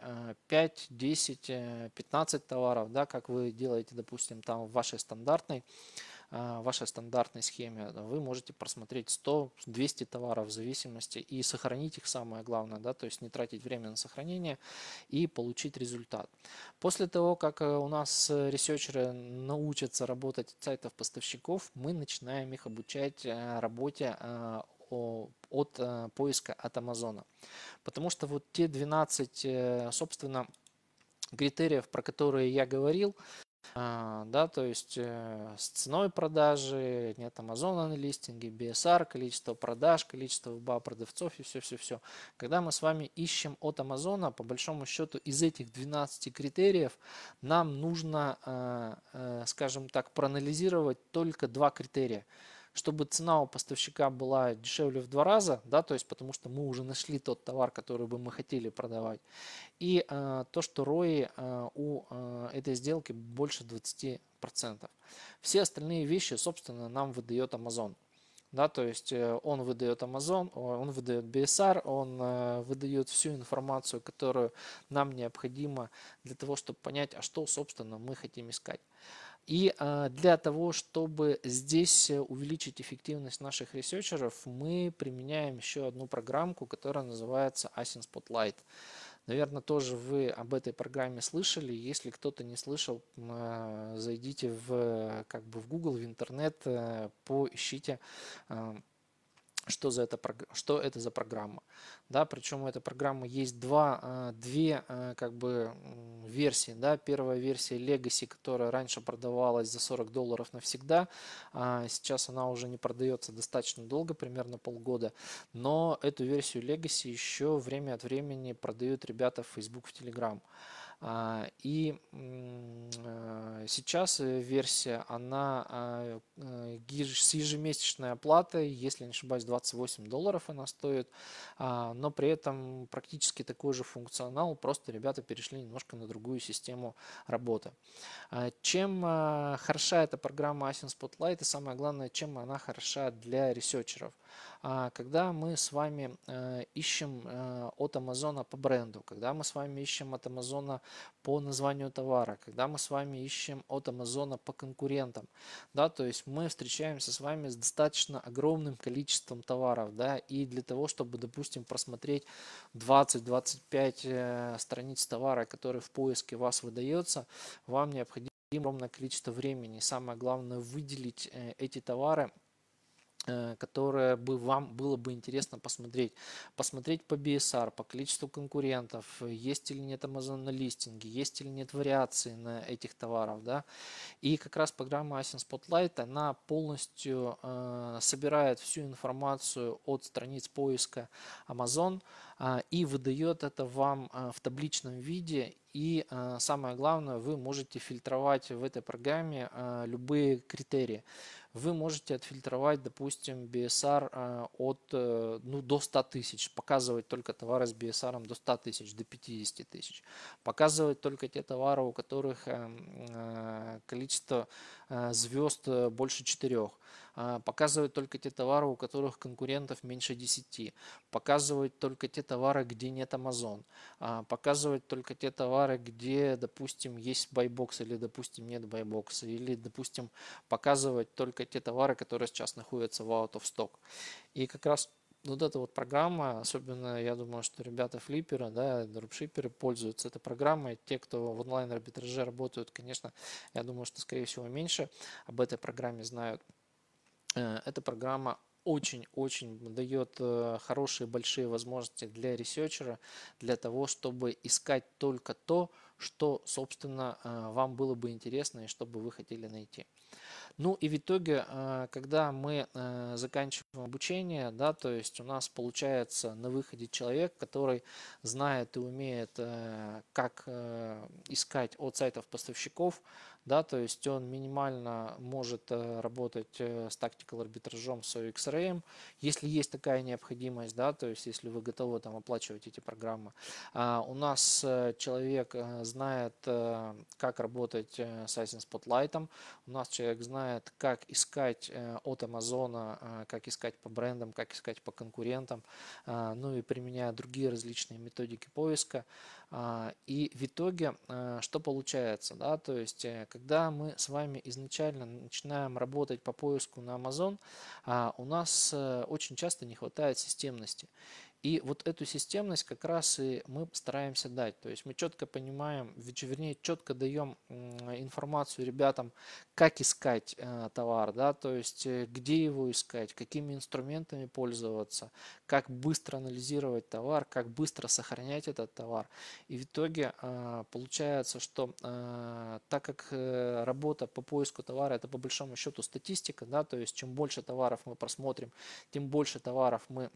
5, 10, 15 товаров, да, как вы делаете, допустим, там в вашей стандартной а, вашей стандартной схеме, вы можете просмотреть 100-200 товаров в зависимости и сохранить их самое главное, да, то есть не тратить время на сохранение и получить результат. После того, как э, у нас э, ресерчеры научатся работать с сайтов поставщиков, мы начинаем их обучать э, работе от поиска от Амазона. Потому что вот те 12, собственно, критериев, про которые я говорил, а, да, то есть э, с ценой продажи, нет Амазона на листинге, BSR, количество продаж, количество ВБА продавцов и все-все-все. Когда мы с вами ищем от Амазона, по большому счету из этих 12 критериев нам нужно, э, э, скажем так, проанализировать только два критерия – чтобы цена у поставщика была дешевле в два раза, да, то есть потому что мы уже нашли тот товар, который бы мы хотели продавать. И э, то, что ROI э, у э, этой сделки больше 20%. Все остальные вещи, собственно, нам выдает Amazon. Да, то есть э, он выдает Amazon, он выдает BSR, он э, выдает всю информацию, которую нам необходимо для того, чтобы понять, а что, собственно, мы хотим искать. И а, для того, чтобы здесь э, увеличить эффективность наших ресерчеров, мы применяем еще одну программку, которая называется Asin Spotlight. Наверное, тоже вы об этой программе слышали. Если кто-то не слышал, а, зайдите в, э, как бы в Google, в интернет, э, поищите а, что, за это, что это за программа. Да, причем у этой программы есть два, а, две а, как бы, версии. Да. Первая версия Legacy, которая раньше продавалась за 40 долларов навсегда. А сейчас она уже не продается достаточно долго, примерно полгода. Но эту версию Legacy еще время от времени продают ребята в Facebook, в Telegram. А, и а, сейчас э, версия, она а, э, с ежемесячной оплатой, если не ошибаюсь, 28 долларов она стоит, но при этом практически такой же функционал, просто ребята перешли немножко на другую систему работы. Чем хороша эта программа Asin Spotlight и самое главное, чем она хороша для ресерчеров? А, когда мы с вами э, ищем э, от Амазона по бренду, когда мы с вами ищем от Амазона по названию товара, когда мы с вами ищем от Амазона по конкурентам, да, то есть мы встречаемся с вами с достаточно огромным количеством товаров, да, и для того, чтобы, допустим, просмотреть 20-25 э, страниц товара, который в поиске вас выдается, вам необходимо огромное количество времени. Самое главное выделить эти товары Э, которое бы вам было бы интересно посмотреть. Посмотреть по BSR, по количеству конкурентов, есть или нет Amazon на листинге, есть или нет вариации на этих товаров. Да? И как раз программа Asin Spotlight, она полностью э, собирает всю информацию от страниц поиска Amazon, а, и выдает это вам а, в табличном виде. И а, самое главное, вы можете фильтровать в этой программе любые критерии. Вы можете отфильтровать, допустим, BSR от э, ну, до 100 тысяч, показывать только товары с BSR до 100 тысяч, до 50 тысяч, показывать только те товары, у которых эм, э, количество э, звезд больше 4. А, показывать только те товары, у которых конкурентов меньше 10, показывать только те товары, где нет Amazon, а, показывать только те товары, где, допустим, есть байбокс или, допустим, нет байбокса, или, допустим, показывать только те товары, которые сейчас находятся в out of stock. И как раз вот эта вот программа, особенно я думаю, что ребята флипперы, да, дропшиперы пользуются этой программой. Те, кто в онлайн-арбитраже работают, конечно, я думаю, что, скорее всего, меньше об этой программе знают. Э, эта программа очень-очень дает э, хорошие большие возможности для ресерчера, для того, чтобы искать только то, что, собственно, э, вам было бы интересно и что бы вы хотели найти. Ну и в итоге, когда мы заканчиваем обучение, да, то есть у нас получается на выходе человек, который знает и умеет, как искать от сайтов поставщиков, да, то есть он минимально может э, работать э, с тактикал арбитражом, с OXRM, если есть такая необходимость, да, то есть если вы готовы там оплачивать эти программы. А, у нас э, человек знает, как работать с Aizen Spotlight, у нас человек знает, как искать от Amazon, как искать по брендам, как искать по конкурентам, ну и применяя другие различные методики поиска, а, и в итоге а, что получается? Да? То есть, э, когда мы с вами изначально начинаем работать по поиску на Amazon, а, у нас э, очень часто не хватает системности. И вот эту системность как раз и мы стараемся дать. То есть мы четко понимаем, вернее, четко даем информацию ребятам, как искать э, товар, да, то есть э, где его искать, какими инструментами пользоваться, как быстро анализировать товар, как быстро сохранять этот товар. И в итоге э, получается, что так как работа по поиску товара это по большому счету статистика, да, то есть чем больше товаров мы просмотрим, тем больше товаров мы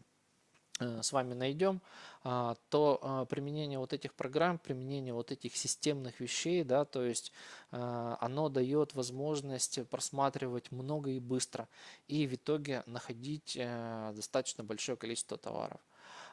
Э, с вами найдем, а, то а, применение вот этих программ, применение вот этих системных вещей, да, то есть а, оно дает возможность просматривать много и быстро и в итоге находить э, достаточно большое количество товаров.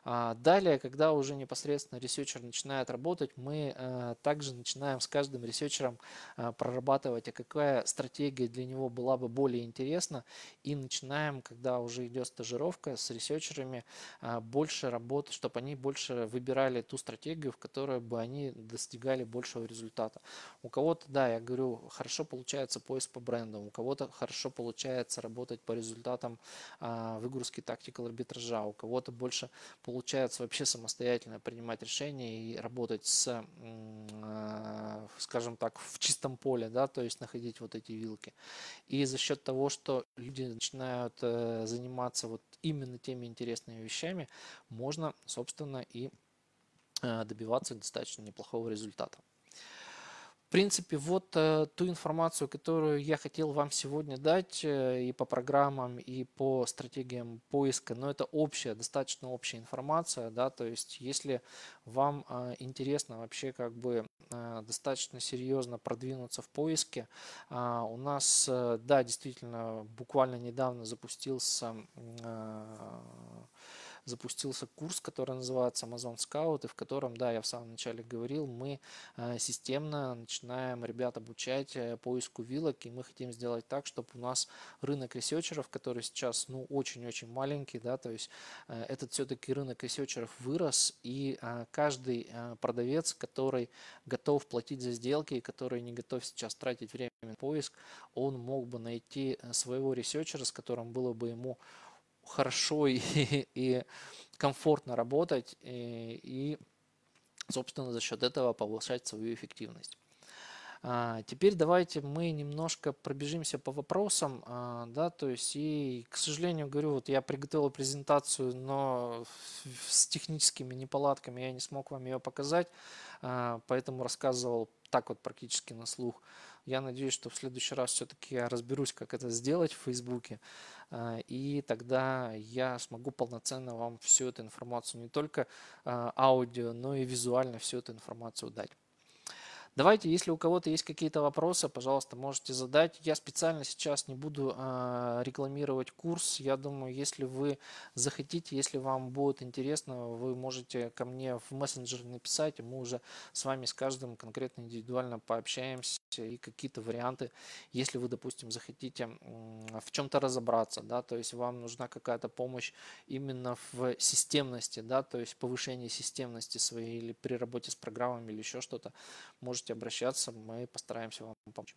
А далее, когда уже непосредственно ресерчер начинает работать, мы э, также начинаем с каждым ресерчером э, прорабатывать, а какая стратегия для него была бы более интересна. И начинаем, когда уже идет стажировка, с ресерчерами э, больше работать, чтобы они больше выбирали ту стратегию, в которой бы они достигали большего результата. У кого-то, да, я говорю, хорошо получается поиск по брендам, у кого-то хорошо получается работать по результатам а, выгрузки тактикал арбитража, у кого-то больше получается получается вообще самостоятельно принимать решения и работать с, э, скажем так, в чистом поле, да, то есть находить вот эти вилки. И за счет того, что люди начинают э, заниматься вот именно теми интересными вещами, можно, собственно, и э, добиваться достаточно неплохого результата. В принципе, вот э, ту информацию, которую я хотел вам сегодня дать э, и по программам, и по стратегиям поиска, но это общая, достаточно общая информация, да, то есть если вам э, интересно вообще как бы достаточно серьезно продвинуться в поиске, а, у нас, да, действительно, буквально недавно запустился запустился курс, который называется Amazon Scout, и в котором, да, я в самом начале говорил, мы э, системно начинаем ребят обучать э, поиску вилок, и мы хотим сделать так, чтобы у нас рынок ресерчеров, который сейчас, ну, очень-очень маленький, да, то есть э, этот все-таки рынок ресерчеров вырос, и каждый продавец, который готов платить за сделки и который не готов сейчас тратить время на поиск, он мог бы найти своего ресерчера, с которым было бы ему хорошо и, и комфортно работать и, э, и, собственно, за счет этого повышать свою эффективность. А, теперь давайте мы немножко пробежимся по вопросам, а, да, то есть и, к сожалению, говорю, вот я приготовил презентацию, но с техническими неполадками я не смог вам ее показать, а, поэтому рассказывал так вот практически на слух. Я надеюсь, что в следующий раз все-таки я разберусь, как это сделать в Фейсбуке. Э, и тогда я смогу полноценно вам всю эту информацию не только э, аудио, но и визуально всю эту информацию дать. Давайте, если у кого-то есть какие-то вопросы, пожалуйста, можете задать. Я специально сейчас не буду а, рекламировать курс. Я думаю, если вы захотите, если вам будет интересно, вы можете ко мне в мессенджер написать, и мы уже с вами с каждым конкретно индивидуально пообщаемся и какие-то варианты, если вы, допустим, захотите в чем-то разобраться, да, то есть вам нужна какая-то помощь именно в системности, да, то есть повышение системности своей или при работе с программами или еще что-то, можете можете обращаться, мы постараемся вам помочь.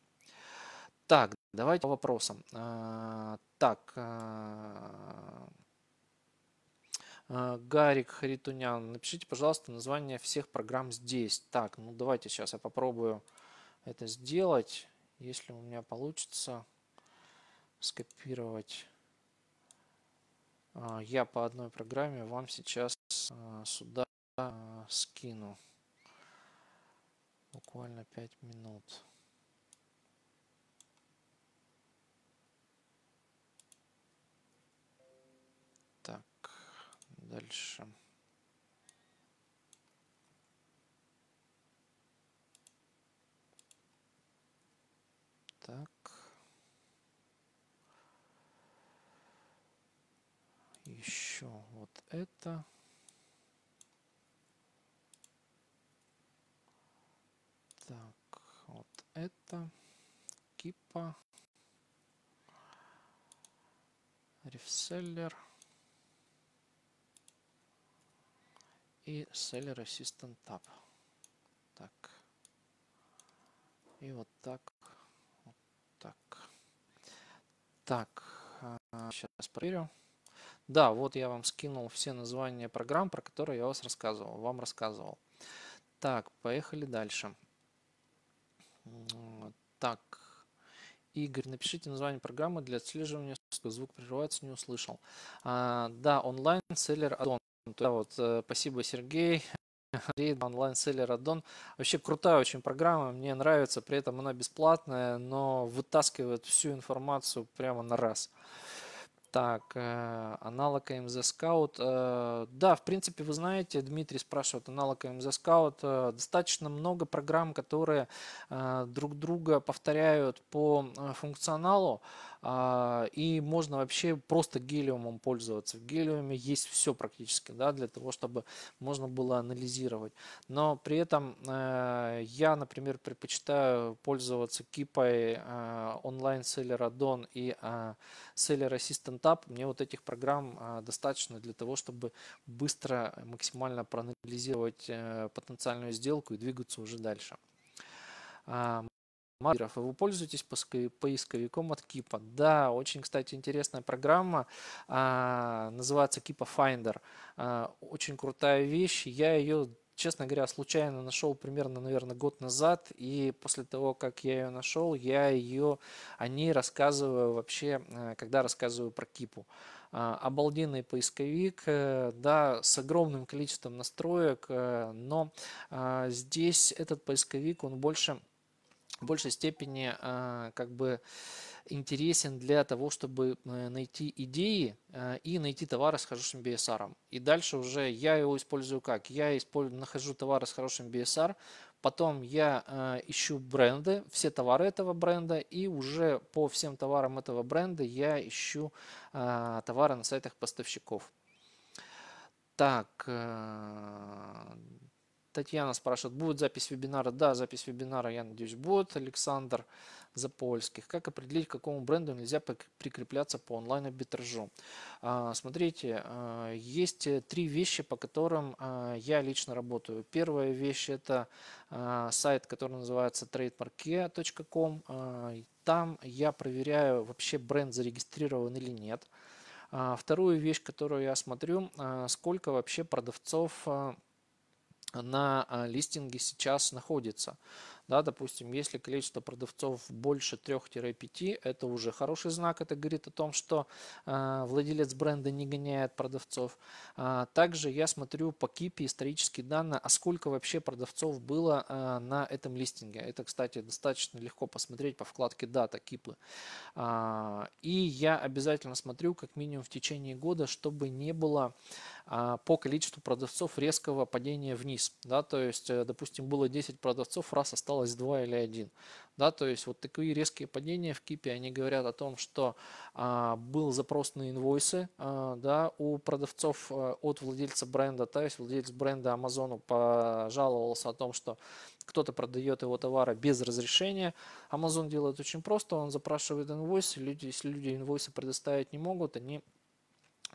Так, давайте по вопросам. А, так, а, а, Гарик Харитунян, напишите, пожалуйста, название всех программ здесь. Так, ну давайте сейчас я попробую это сделать, если у меня получится скопировать. Я по одной программе вам сейчас сюда скину буквально пять минут. Так, дальше. Так. Еще вот это. это кипа рефселлер и seller assistant tab. Так. И вот так. Вот так. Так. А, сейчас проверю. Да, вот я вам скинул все названия программ, про которые я вас рассказывал, вам рассказывал. Так, поехали дальше. Так, Игорь, напишите название программы для отслеживания звука. Звук прерывается, не услышал. А, да, онлайн-селлер Адон. Да, вот, э, спасибо, Сергей. Онлайн-селлер Адон. Вообще крутая очень программа, мне нравится. При этом она бесплатная, но вытаскивает всю информацию прямо на раз. А, так, э, аналог МЗ Скаут. Э, да, в принципе, вы знаете, Дмитрий спрашивает, аналог МЗ Скаут. Э, достаточно много программ, которые друг друга повторяют по функционалу. А, и можно вообще просто гелиумом пользоваться. В гелиуме есть все практически, да, для того, чтобы можно было анализировать. Но при этом э, я, например, предпочитаю пользоваться кипой э, онлайн-селлера Don и Seller Assistant App. Мне вот этих программ э, достаточно для того, чтобы быстро максимально проанализировать потенциальную сделку и двигаться уже дальше. А, Мадеров, вы пользуетесь поисковиком от Кипа. Да, очень, кстати, интересная программа, а, называется Кипа Finder. А, очень крутая вещь, я ее честно говоря, случайно нашел примерно, наверное, год назад, и после того, как я ее нашел, я ее о ней рассказываю вообще, а, когда рассказываю про Кипу. Обалденный поисковик, э, да, с огромным количеством настроек, э, но здесь этот поисковик, он больше в большей степени а, как бы интересен для того, чтобы э, найти идеи э, и найти товары с хорошим BSR. И дальше уже я его использую как? Я использую, нахожу товары с хорошим BSR, потом я э, ищу бренды, все товары этого бренда, и уже по всем товарам этого бренда я ищу а, товары на сайтах поставщиков. Так, Татьяна спрашивает, будет запись вебинара? Да, запись вебинара, я надеюсь, будет. Александр Запольских. Как определить, к какому бренду нельзя прикрепляться по онлайн-арбитражу? А, смотрите, а, есть э, три вещи, по которым а, я лично работаю. Первая вещь – это сайт, который называется trademarkea.com. Там я проверяю, вообще бренд зарегистрирован или нет. Вторую вещь, которую я смотрю, сколько вообще продавцов на а, листинге сейчас находится. Да, допустим, если количество продавцов больше 3-5, это уже хороший знак. Это говорит о том, что э, владелец бренда не гоняет продавцов. А, также я смотрю по кипе исторические данные, а сколько вообще продавцов было э, на этом листинге. Это, кстати, достаточно легко посмотреть по вкладке «Дата» кипы. А, и я обязательно смотрю как минимум в течение года, чтобы не было а, по количеству продавцов резкого падения вниз. Да, то есть, э, допустим, было 10 продавцов, раз осталось 2 или 1. Да, то есть вот такие резкие падения в кипе, они говорят о том, что а, был запрос на инвойсы а, да, у продавцов э, от владельца бренда. То есть владелец бренда Amazon пожаловался о том, что кто-то продает его товары без разрешения. Amazon делает очень просто, он запрашивает инвойсы, люди, если люди инвойсы предоставить не могут, они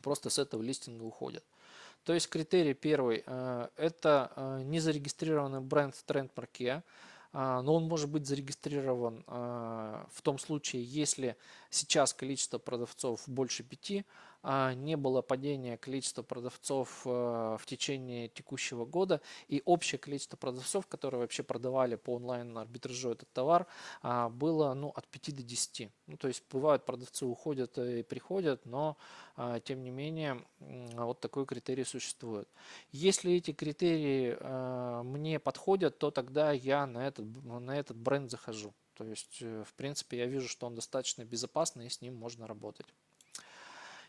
просто с этого листинга уходят. То есть критерий первый э, – это э, не зарегистрированный бренд в тренд-марке, а, но он может быть зарегистрирован э, в том случае, если сейчас количество продавцов больше пяти, а, не было падения количества продавцов а, в течение текущего года, и общее количество продавцов, которые вообще продавали по онлайн-арбитражу этот товар, а, было ну, от 5 до 10. Ну, то есть бывают продавцы уходят и приходят, но тем не менее вот такой критерий существует. Если эти критерии мне подходят, то тогда я на этот, на этот бренд захожу. То есть, э, в принципе, я вижу, что он достаточно безопасный и с ним можно работать.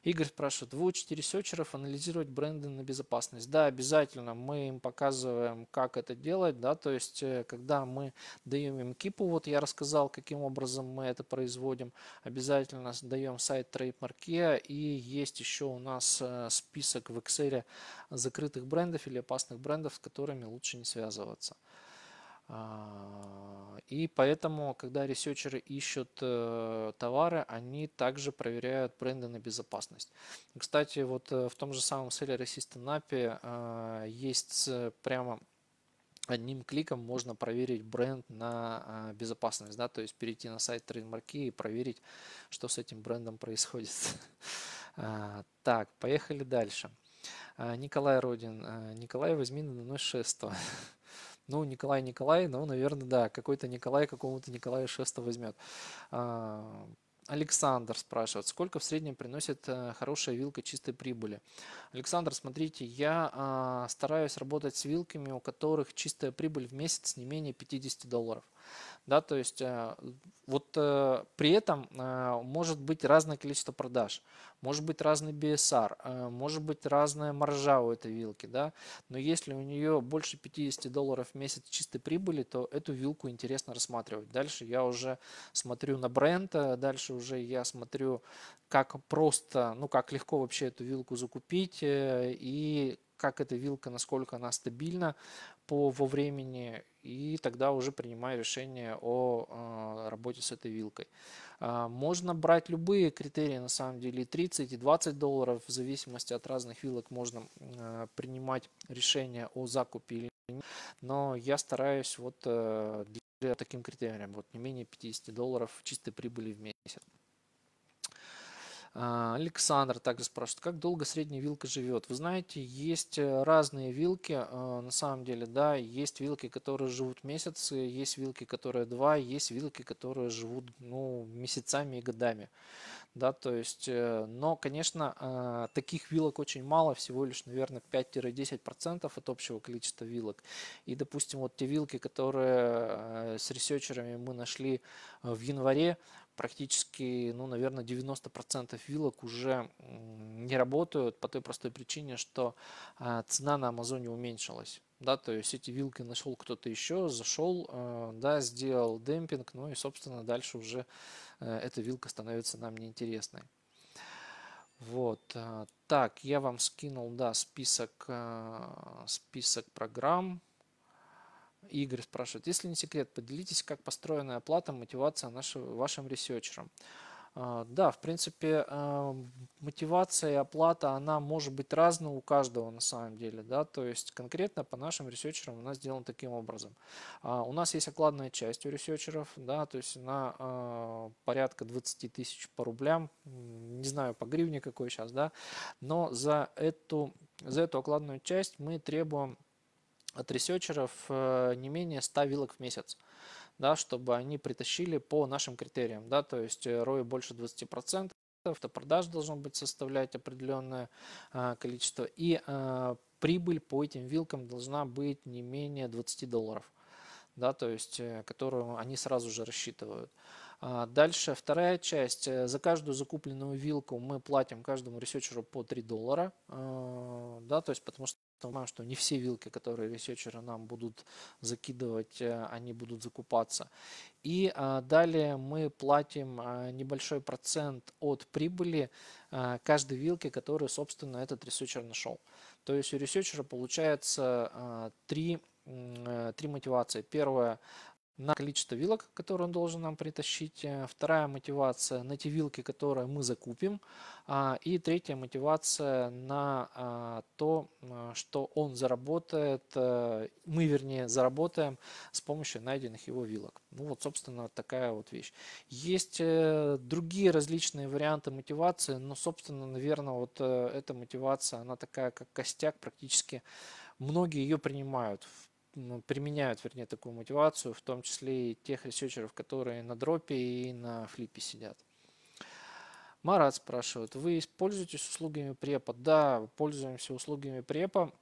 Игорь спрашивает, вы учите ресерчеров анализировать бренды на безопасность? Да, обязательно. Мы им показываем, как это делать. Да? То есть, э, когда мы даем им кипу, вот я рассказал, каким образом мы это производим, обязательно даем сайт трейдмарке. И есть еще у нас э, список в Excel закрытых брендов или опасных брендов, с которыми лучше не связываться. А, и поэтому, когда ресерчеры ищут э, товары, они также проверяют бренды на безопасность. Кстати, вот э, в том же самом Seller Assistant API есть прямо одним кликом можно проверить бренд на а, безопасность, да, то есть перейти на сайт трейдмарки и проверить, что с этим брендом происходит. А, так, поехали дальше. Николай Родин. Николай, возьми на мной шество. Ну, Николай Николай, ну, наверное, да, какой-то Николай какому-то Николаю Шеста возьмет. А, Александр спрашивает, сколько в среднем приносит э, хорошая вилка чистой прибыли? Александр, смотрите, я а, стараюсь работать с вилками, у которых чистая прибыль в месяц не менее 50 долларов. Да, то есть э, вот э, при этом э, может быть разное количество продаж, может быть разный BSR, может быть разная маржа у этой вилки, да, но если у нее больше 50 долларов в месяц чистой прибыли, то эту вилку интересно рассматривать. Дальше я уже смотрю на бренд, дальше уже я смотрю, как просто, ну как легко вообще эту вилку закупить и как эта вилка, насколько она стабильна по, во времени и тогда уже принимаю решение о а, работе с этой вилкой. А, можно брать любые критерии, на самом деле, 30, и 20 долларов, в зависимости от разных вилок можно а, принимать решение о закупе или нет, но я стараюсь вот э, таким критерием, вот не менее 50 долларов чистой прибыли в месяц. А, Александр также спрашивает, как долго средняя вилка живет? Вы знаете, есть э, разные вилки, а, на самом деле, да, есть вилки, которые живут месяцы, есть вилки, которые два, есть вилки, которые живут, ну, месяцами и годами, да, то есть, э, но, конечно, а, таких вилок очень мало, всего лишь, наверное, 5-10% от общего количества вилок, и, допустим, вот те вилки, которые э, с ресерчерами мы нашли в январе, практически, ну, наверное, 90% вилок уже не работают по той простой причине, что а, цена на Амазоне уменьшилась. Да, то есть эти вилки нашел кто-то еще, зашел, э, да, сделал демпинг, ну и, собственно, дальше уже э, эта вилка становится нам неинтересной. Вот. Э, так, я вам скинул, да, список, список программ. Игорь спрашивает, если не секрет, поделитесь, как построена оплата, мотивация нашим, вашим ресерчерам. А, да, в принципе, а, мотивация и оплата, она может быть разной у каждого на самом деле. Да? То есть конкретно по нашим ресерчерам у нас сделано таким образом. А, у нас есть окладная часть у ресерчеров, да, то есть на порядка 20 тысяч по рублям, не знаю, по гривне какой сейчас, да, но за эту, за эту окладную часть мы требуем от ресерчеров э, не менее 100 вилок в месяц, да, чтобы они притащили по нашим критериям, да, то есть э, ROI больше 20%, автопродаж должен быть составлять определенное э, количество, и прибыль по этим вилкам должна быть не менее 20 долларов, да, то есть которую они сразу же рассчитывают. А дальше вторая часть. За каждую закупленную вилку мы платим каждому ресерчеру по 3 доллара, да, то есть потому что понимаю, что не все вилки, которые ресерчеры нам будут закидывать, э, они будут закупаться. И э, далее мы платим э, небольшой процент от прибыли каждой вилки, которую, собственно, этот ресерчер нашел. То есть у ресерчера получается три, три мотивации. Первое на количество вилок, которые он должен нам притащить. Э, вторая мотивация на те вилки, которые мы закупим. А, и третья мотивация на а, то, что он заработает, э, мы, вернее, заработаем с помощью найденных его вилок. Ну вот, собственно, такая вот вещь. Есть э, другие различные варианты мотивации, но, собственно, наверное, вот эта мотивация, она такая, как костяк практически. Многие ее принимают в ну, применяют, вернее, такую мотивацию, в том числе и тех ресерчеров, которые на дропе и на флипе сидят. Марат спрашивает, вы пользуетесь услугами препа? Да, пользуемся услугами препа.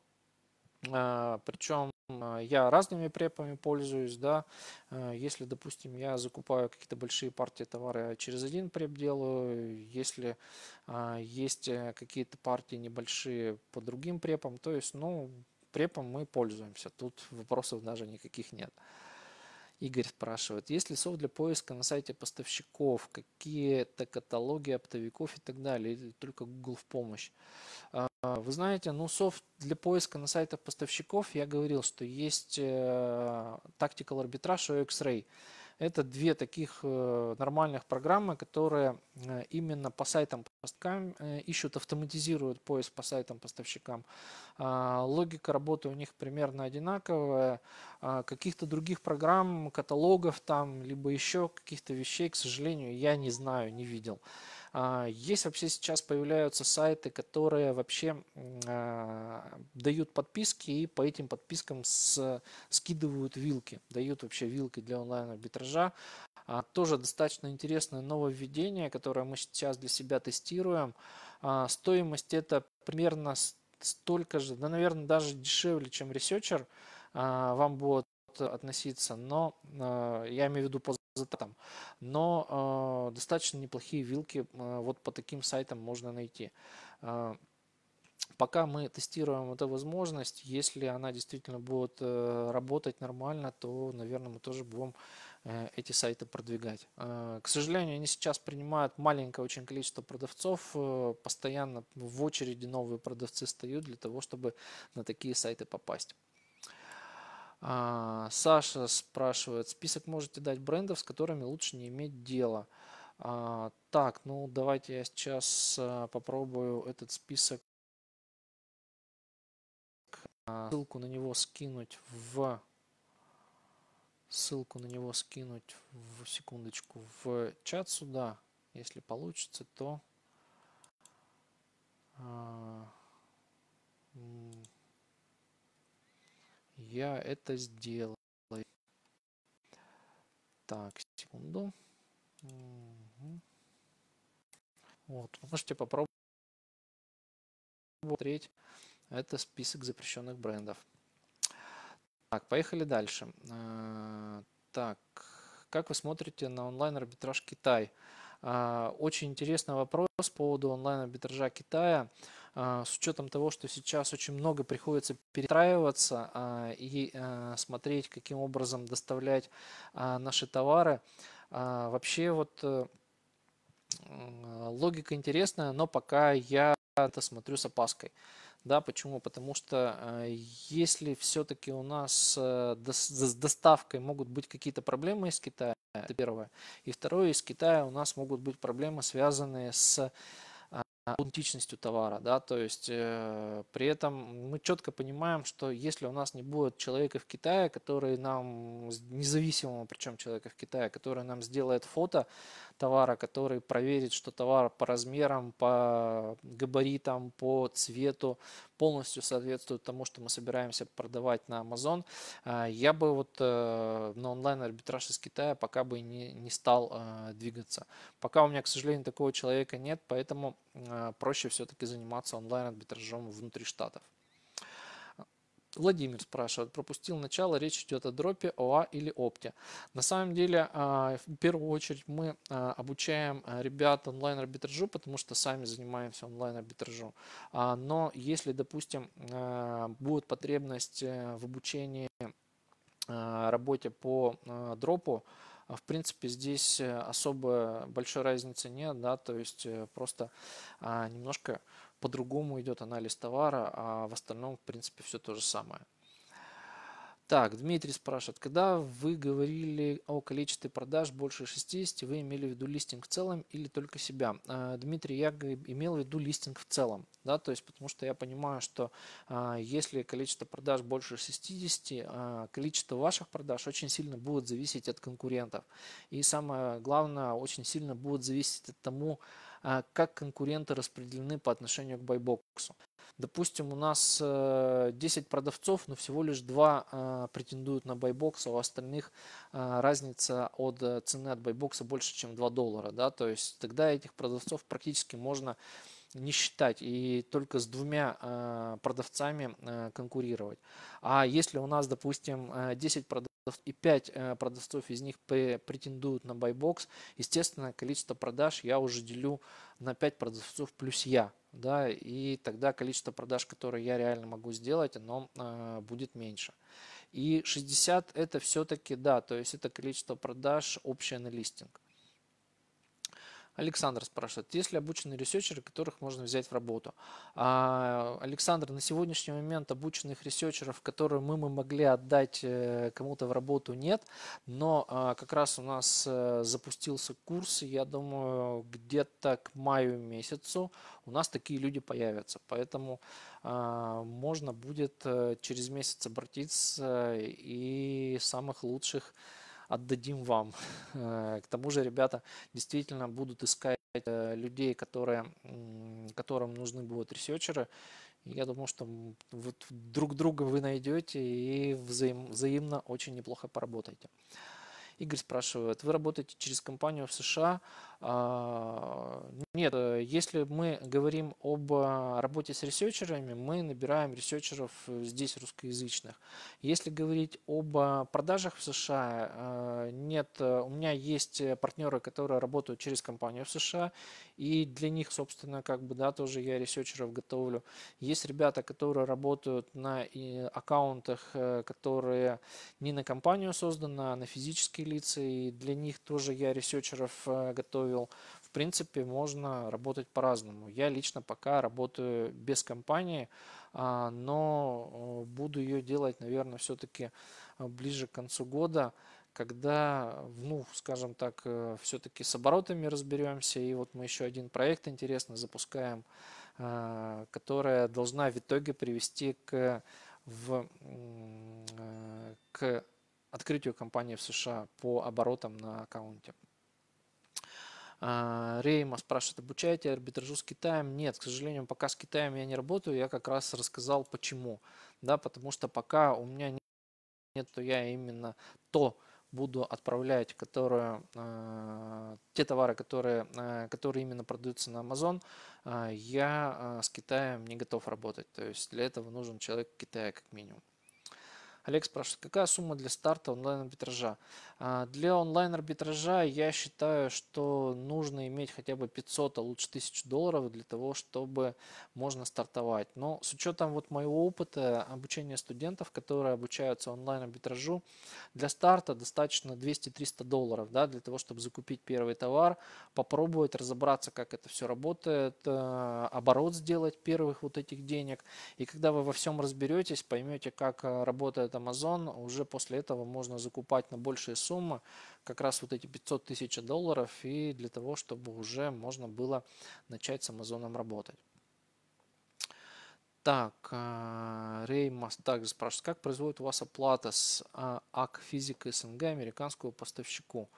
А, Причем а, я разными препами пользуюсь, да. А, если, допустим, я закупаю какие-то большие партии товара, я через один преп делаю. Если есть э, какие-то партии небольшие по другим препам, то есть, ну, препом мы пользуемся. Тут вопросов даже никаких нет. Игорь спрашивает, есть ли софт для поиска на сайте поставщиков, какие-то каталоги оптовиков и так далее, или только Google в помощь? А, вы знаете, ну софт для поиска на сайтах поставщиков, я говорил, что есть э, Tactical Arbitrage и X-Ray. Это две таких э, нормальных программы, которые э, именно по сайтам поставщикам э, ищут, автоматизируют поиск по сайтам поставщикам. А, логика работы у них примерно одинаковая. А, каких-то других программ, каталогов там, либо еще каких-то вещей, к сожалению, я не знаю, не видел. А, есть вообще сейчас появляются сайты, которые вообще а, дают подписки и по этим подпискам скидывают вилки, дают вообще вилки для онлайн-арбитража. А, тоже достаточно интересное нововведение, которое мы сейчас для себя тестируем. Стоимость это примерно столько же, да, наверное, даже дешевле, чем ресерчер вам будет относиться, но я имею в виду по там. Но э, достаточно неплохие вилки э, вот по таким сайтам можно найти. Э, пока мы тестируем эту возможность, если она действительно будет э, работать нормально, то, наверное, мы тоже будем э, эти сайты продвигать. Э, к сожалению, они сейчас принимают маленькое очень количество продавцов, э, постоянно в очереди новые продавцы стоят для того, чтобы на такие сайты попасть. А, Саша спрашивает, список можете дать брендов, с которыми лучше не иметь дела. А, так, ну давайте я сейчас а, попробую этот список, ссылку на него скинуть в ссылку на него скинуть в секундочку в чат сюда, если получится, то я это сделаю. Так, секунду. Вот, вы можете попробовать смотреть. Это список запрещенных брендов. Так, поехали дальше. А, так, как вы смотрите на онлайн-арбитраж Китай? А, очень интересный вопрос по поводу онлайн-арбитража Китая. А, с учетом того, что сейчас очень много приходится перестраиваться а, и а, смотреть, каким образом доставлять наши товары, вообще вот э, логика интересная, но пока я это смотрю с опаской. Да, почему? Потому что если все-таки у нас э, с доставкой могут быть какие-то проблемы из Китая, это первое. И второе, из Китая у нас могут быть проблемы, связанные с аутентичностью товара, да, то есть э, при этом мы четко понимаем, что если у нас не будет человека в Китае, который нам, независимого причем человека в Китае, который нам сделает фото товара, который проверит, что товар по размерам, по габаритам, по цвету полностью соответствует тому, что мы собираемся продавать на Amazon. А, я бы вот э, на онлайн-арбитраж из Китая пока бы не, не стал э, двигаться. Пока у меня, к сожалению, такого человека нет, поэтому э, проще все-таки заниматься онлайн-арбитражом внутри штатов. Владимир спрашивает, пропустил начало, речь идет о дропе, ОА или опте. На самом деле, а, в первую очередь мы а, обучаем а, ребят онлайн-арбитражу, потому что сами занимаемся онлайн-арбитражом. Но если, допустим, будет потребность э, в обучении работе по дропу, в принципе, здесь э, особо большой разницы нет, да, то есть э, просто немножко по-другому идет анализ товара, а в остальном, в принципе, все то же самое. Так, Дмитрий спрашивает, когда вы говорили о количестве продаж больше 60, вы имели в виду листинг в целом или только себя? А, Дмитрий, я имел в виду листинг в целом, да, то есть потому что я понимаю, что а, если количество продаж больше 60, а, количество ваших продаж очень сильно будет зависеть от конкурентов. И самое главное, очень сильно будет зависеть от тому, а, как конкуренты распределены по отношению к байбоксу. Допустим, у нас 10 э, продавцов, но всего лишь 2 а, претендуют на байбокс, а у остальных а, разница от э, цены от байбокса больше, чем 2 доллара. Да? То есть тогда этих продавцов практически можно не считать и только с двумя продавцами конкурировать. А если у нас, допустим, 10 э, продавцов, и 5 э, продавцов из них претендуют на байбокс, естественно, количество продаж я уже делю на 5 продавцов плюс я. Да, и тогда количество продаж, которые я реально могу сделать, оно э, будет меньше. И 60 это все-таки, да, то есть это количество продаж общее на листинг. Александр спрашивает, есть ли обученные ресерчеры, которых можно взять в работу? А, Александр, на сегодняшний момент обученных ресерчеров, которые мы, мы могли отдать э, кому-то в работу, нет, но а, как раз у нас э, запустился курс, я думаю, где-то к маю месяцу у нас такие люди появятся, поэтому а, можно будет э, через месяц обратиться и самых лучших отдадим вам. Э, к тому же ребята действительно будут искать э, людей, которые, которым нужны будут ресерчеры. Я думаю, что вот друг друга вы найдете и взаим, взаимно очень неплохо поработаете. Игорь спрашивает, вы работаете через компанию в США, а, нет, э, если мы говорим об а, работе с ресерчерами, мы набираем ресерчеров э, здесь русскоязычных. Если говорить об а, продажах в США, э, нет, у меня есть партнеры, которые работают через компанию в США, и для них, собственно, как бы, да, тоже я ресерчеров готовлю. Есть ребята, которые работают на аккаунтах, которые не на компанию созданы, а на физические лица, и для них тоже я ресерчеров готовлю вывел. В принципе, можно работать по-разному. Я лично пока работаю без компании, а, но буду ее делать, наверное, все-таки а, ближе к концу года, когда, ну, скажем так, э, все-таки с оборотами разберемся. И вот мы еще один проект интересно запускаем, а, которая должна в итоге привести к, в, э, к открытию компании в США по оборотам на аккаунте. А, Рейма спрашивает, обучаете арбитражу с Китаем? Нет, к сожалению, пока с Китаем я не работаю, я как раз рассказал почему. Да, потому что пока у меня нет, то я именно то буду отправлять, которые, а, те товары, которые, а, которые именно продаются на Amazon, я с Китаем не готов работать. То есть для этого нужен человек Китая как минимум. Олег спрашивает, какая сумма для старта онлайн-арбитража? А, для онлайн-арбитража я считаю, что нужно иметь хотя бы 500, а лучше 1000 долларов для того, чтобы можно стартовать. Но с учетом вот моего опыта обучения студентов, которые обучаются онлайн-арбитражу, для старта достаточно 200-300 долларов да, для того, чтобы закупить первый товар, попробовать разобраться, как это все работает, э, оборот сделать первых вот этих денег. И когда вы во всем разберетесь, поймете, как э, работает от Amazon, уже после этого можно закупать на большие суммы, как раз вот эти 500 тысяч долларов, и для того, чтобы уже можно было начать с Amazon работать. Так, э, Рей также спрашивает, как производит у вас оплата с э, АК физика СНГ американского поставщику?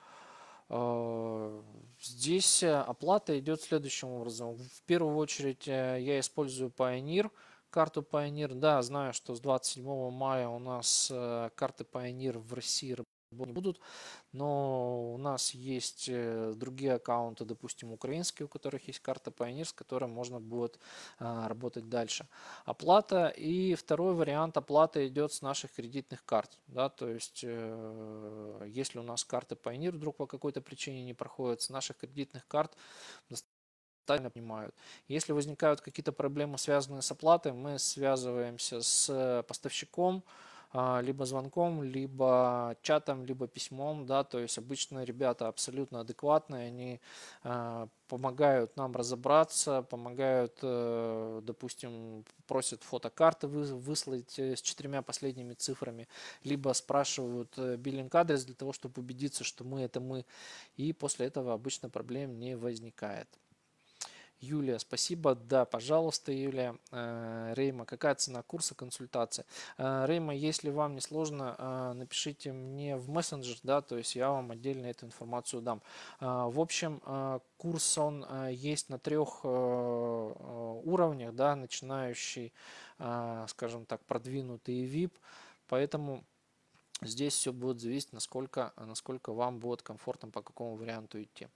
Э, здесь оплата идет следующим образом. В первую очередь я использую Pioneer – карту Pioneer. Да, знаю, что с 27 мая у нас э, карты Pioneer в России не будут, но у нас есть э, другие аккаунты, допустим, украинские, у которых есть карта Pioneer, с которой можно будет а, работать дальше. Оплата и второй вариант оплаты идет с наших кредитных карт. Да, то есть, э, если у нас карты Pioneer вдруг по какой-то причине не проходят, с наших кредитных карт правильно понимают. Если возникают какие-то проблемы, связанные с оплатой, мы связываемся с э, поставщиком, а, либо звонком, либо чатом, либо письмом, да, то есть обычно ребята абсолютно адекватные, они э, помогают нам разобраться, помогают, э, допустим, просят фотокарты вы, выслать э, с четырьмя последними цифрами, либо спрашивают э, биллинг-адрес для того, чтобы убедиться, что мы это мы, и после этого обычно проблем не возникает. Юлия, спасибо. Да, пожалуйста, Юлия. Э, Рейма, какая цена курса консультации? Э, Рейма, если вам не сложно, э, напишите мне в мессенджер, да, то есть я вам отдельно эту информацию дам. В общем, курс он есть на трех уровнях, да, начинающий, скажем так, продвинутый и VIP, поэтому здесь все будет зависеть, насколько, насколько вам будет комфортно, по какому варианту идти.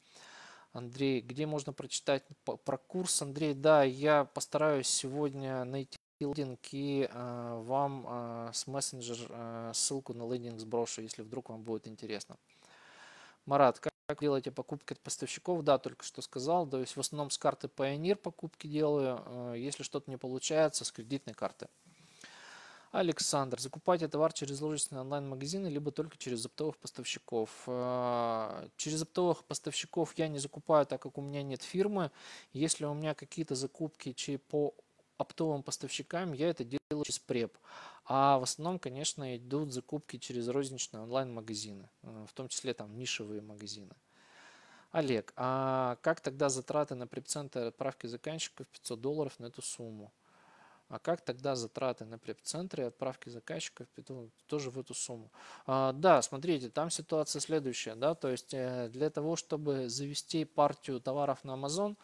Андрей, где можно прочитать про курс? Андрей, да, я постараюсь сегодня найти лендинг и э, вам э, с мессенджер э, ссылку на лендинг сброшу, если вдруг вам будет интересно. Марат, как, как делаете покупки от поставщиков? Да, только что сказал. То есть в основном с карты Pioneer покупки делаю. Э, если что-то не получается, с кредитной карты. Александр, закупайте товар через ложечные онлайн-магазины, либо только через оптовых поставщиков. Э, через оптовых поставщиков я не закупаю, так как у меня нет фирмы. Если у меня какие-то закупки по оптовым поставщикам, я это делаю через преп. А в основном, конечно, идут закупки через розничные онлайн-магазины, э, в том числе там нишевые магазины. Олег, а как тогда затраты на преп-центр отправки заказчиков 500 долларов на эту сумму? А как тогда затраты на преп-центре и отправки заказчиков ну, тоже в эту сумму? А, да, смотрите, там ситуация следующая, да, то есть э, для того, чтобы завести партию товаров на Amazon,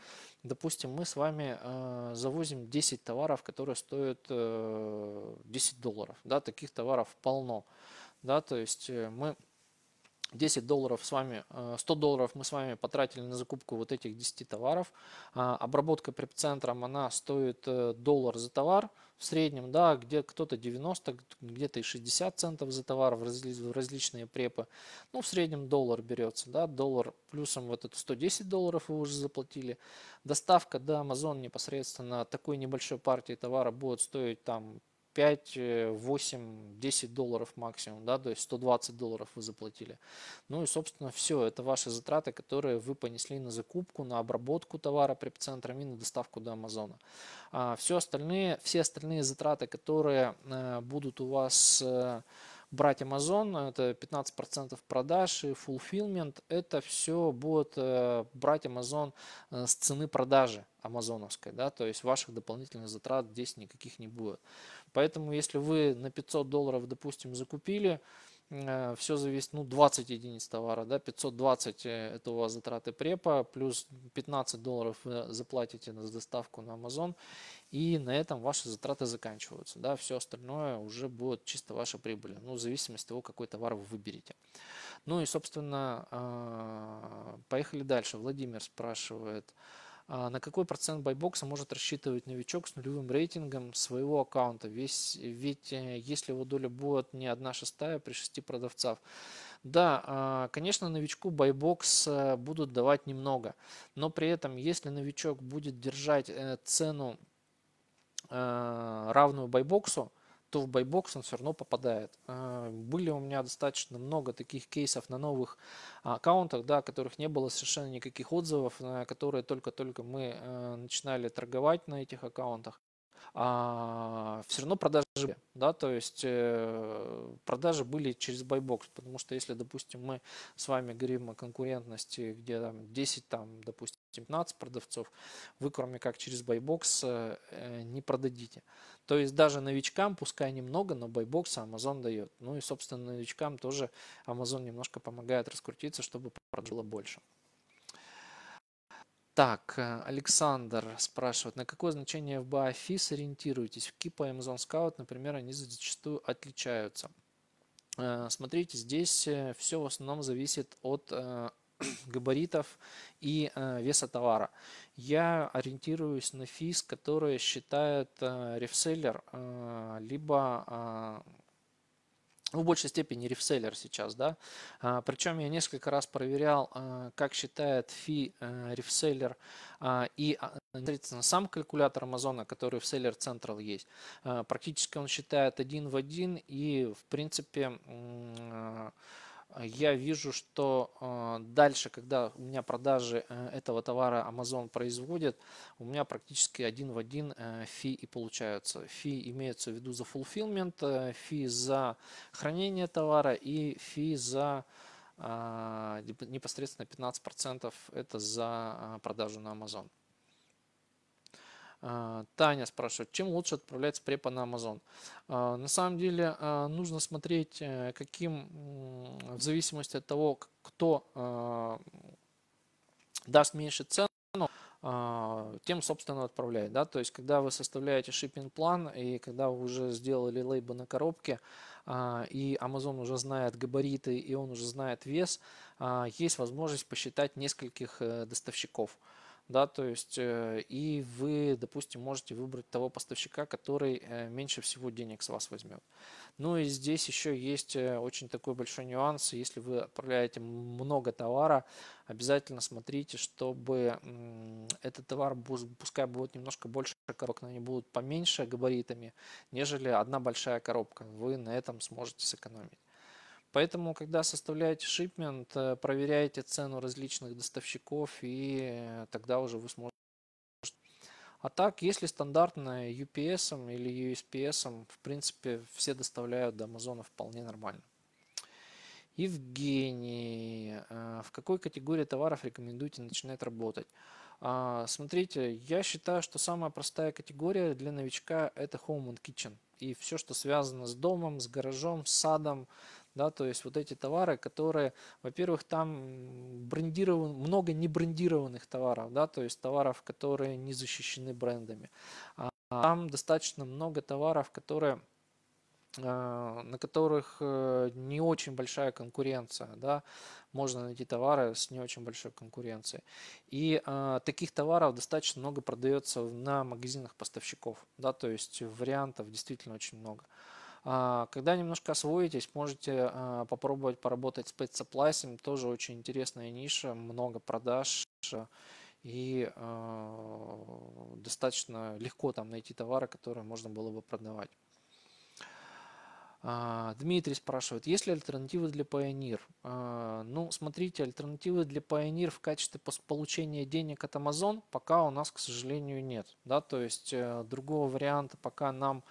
допустим, мы с вами э, завозим 10 товаров, которые стоят э, 10 долларов, да, таких товаров полно, да, то есть э, мы 10 долларов с вами, 100 э, долларов мы с вами потратили на закупку вот этих 10 товаров. А, обработка преп-центром, она стоит э, доллар за товар в среднем, да, где кто-то 90, где-то и 60 центов за товар в, разли, в различные препы. Ну, в среднем доллар берется, да, доллар плюсом вот это 110 долларов вы уже заплатили. Доставка до Amazon непосредственно такой небольшой партии товара будет стоить там 5, 8, 10 долларов максимум, да, то есть 120 долларов вы заплатили. Ну и, собственно, все, это ваши затраты, которые вы понесли на закупку, на обработку товара при на доставку до Амазона. А все остальные, все остальные затраты, которые э, будут у вас э, брать Amazon, это 15% продаж и fulfillment, это все будет э, брать Amazon э, с цены продажи амазоновской, да, то есть ваших дополнительных затрат здесь никаких не будет. Поэтому если вы на 500 долларов, допустим, закупили, Э, все зависит, ну, 20 единиц товара, да, 520 э, это у вас затраты препа, плюс 15 долларов вы заплатите за доставку на Amazon, и на этом ваши затраты заканчиваются, да, все остальное уже будет чисто ваша прибыль, ну, в зависимости от того, какой товар вы выберете. Ну и, собственно, э, поехали дальше. Владимир спрашивает, а, на какой процент байбокса может рассчитывать новичок с нулевым рейтингом своего аккаунта. Весь, ведь э, если его доля будет не одна шестая при шести продавцах. Да, а, конечно, новичку байбокс будут давать немного, но при этом, если новичок будет держать э, цену э, равную байбоксу, то в байбокс он все равно попадает. Э, были у меня достаточно много таких кейсов на новых а, аккаунтах, да, которых не было совершенно никаких отзывов, на э, которые только-только мы э, начинали торговать на этих аккаунтах. А, все равно продажи да, то есть э, продажи были через байбокс, потому что если, допустим, мы с вами говорим о конкурентности, где там 10, там, допустим, 15 продавцов, вы кроме как через BuyBox э, э, не продадите. То есть даже новичкам, пускай немного, но BuyBox, Amazon дает. Ну и, собственно, новичкам тоже Amazon немножко помогает раскрутиться, чтобы продало больше. Так, э, Александр спрашивает, на какое значение в FIS ориентируетесь? В KIP и Amazon Scout, например, они зачастую отличаются. Смотрите, здесь все в основном зависит от габаритов и э, веса товара. Я ориентируюсь на физ, который считает э, ревселлер, э, либо ну, в большей степени ревселлер сейчас, да. А, Причем я несколько раз проверял, как считает фи ревселлер, а, и а, непосредственно сам калькулятор Амазона, который в Seller Central есть. Практически он считает один в один и, в принципе, я вижу, что э, дальше, когда у меня продажи э, этого товара Amazon производит, у меня практически один в один э, фи и получаются. Фи имеется в виду за fulfillment, фи за хранение товара и фи за непосредственно 15% это за продажу на Amazon. А, Таня спрашивает, чем лучше отправлять с на Amazon? А, на самом деле а, нужно смотреть, э, каким, в зависимости от того, кто даст меньше цену, тем, собственно, отправляет. Да? То есть, когда вы составляете шиппинг-план и когда вы уже сделали лейбы на коробке, и Amazon уже знает габариты, и он уже знает вес, есть возможность посчитать нескольких э, доставщиков да, то есть э, и вы, допустим, можете выбрать того поставщика, который э, меньше всего денег с вас возьмет. Ну и здесь еще есть э, очень такой большой нюанс, если вы отправляете много товара, обязательно смотрите, чтобы этот товар, пускай будет немножко больше коробок, но они будут поменьше габаритами, нежели одна большая коробка. Вы на этом сможете сэкономить. Поэтому, когда составляете шипмент, э, проверяйте цену различных доставщиков, и тогда уже вы сможете. А так, если стандартно UPS или USPS, в принципе, все доставляют до Амазона вполне нормально. Евгений, э, в какой категории товаров рекомендуете начинать работать? А, смотрите, я считаю, что самая простая категория для новичка это Home and Kitchen. И все, что связано с домом, с гаражом, с садом, да, то есть вот эти товары, которые, во-первых, там брендирован, много небрендированных товаров, да, то есть товаров, которые не защищены брендами. А там достаточно много товаров, которые э, на которых э, не очень большая конкуренция, да, можно найти товары с не очень большой конкуренцией. И э, таких товаров достаточно много продается на магазинах поставщиков, да, то есть вариантов действительно очень много. А, когда немножко освоитесь, можете а, попробовать поработать с Pet Supplies, тоже очень интересная ниша, много продаж и а, достаточно легко там найти товары, которые можно было бы продавать. Дмитрий спрашивает, есть ли альтернативы для Pioneer? Ну, смотрите, альтернативы для Pioneer в качестве получения денег от Amazon пока у нас, к сожалению, нет. Да? То есть э, другого варианта пока нам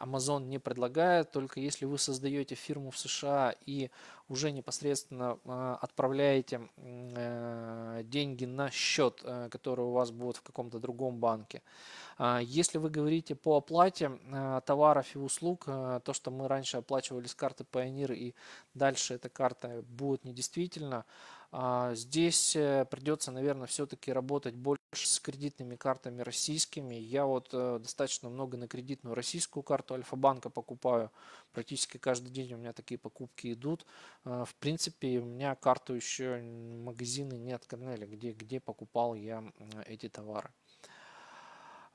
Amazon не предлагает, только если вы создаете фирму в США и уже непосредственно а, отправляете э, деньги на счет, э, который у вас будет в каком-то другом банке. А, если вы говорите по оплате а, товаров и услуг, то, что мы раньше оплачивали с карты Pioneer и дальше эта карта будет недействительна, а, здесь э, придется, наверное, все-таки работать больше с кредитными картами российскими. Я вот э, достаточно много на кредитную российскую карту Альфа-банка покупаю. Практически каждый день у меня такие покупки идут. Э, в принципе, у меня карту еще магазины не открыли, где, где покупал я эти товары.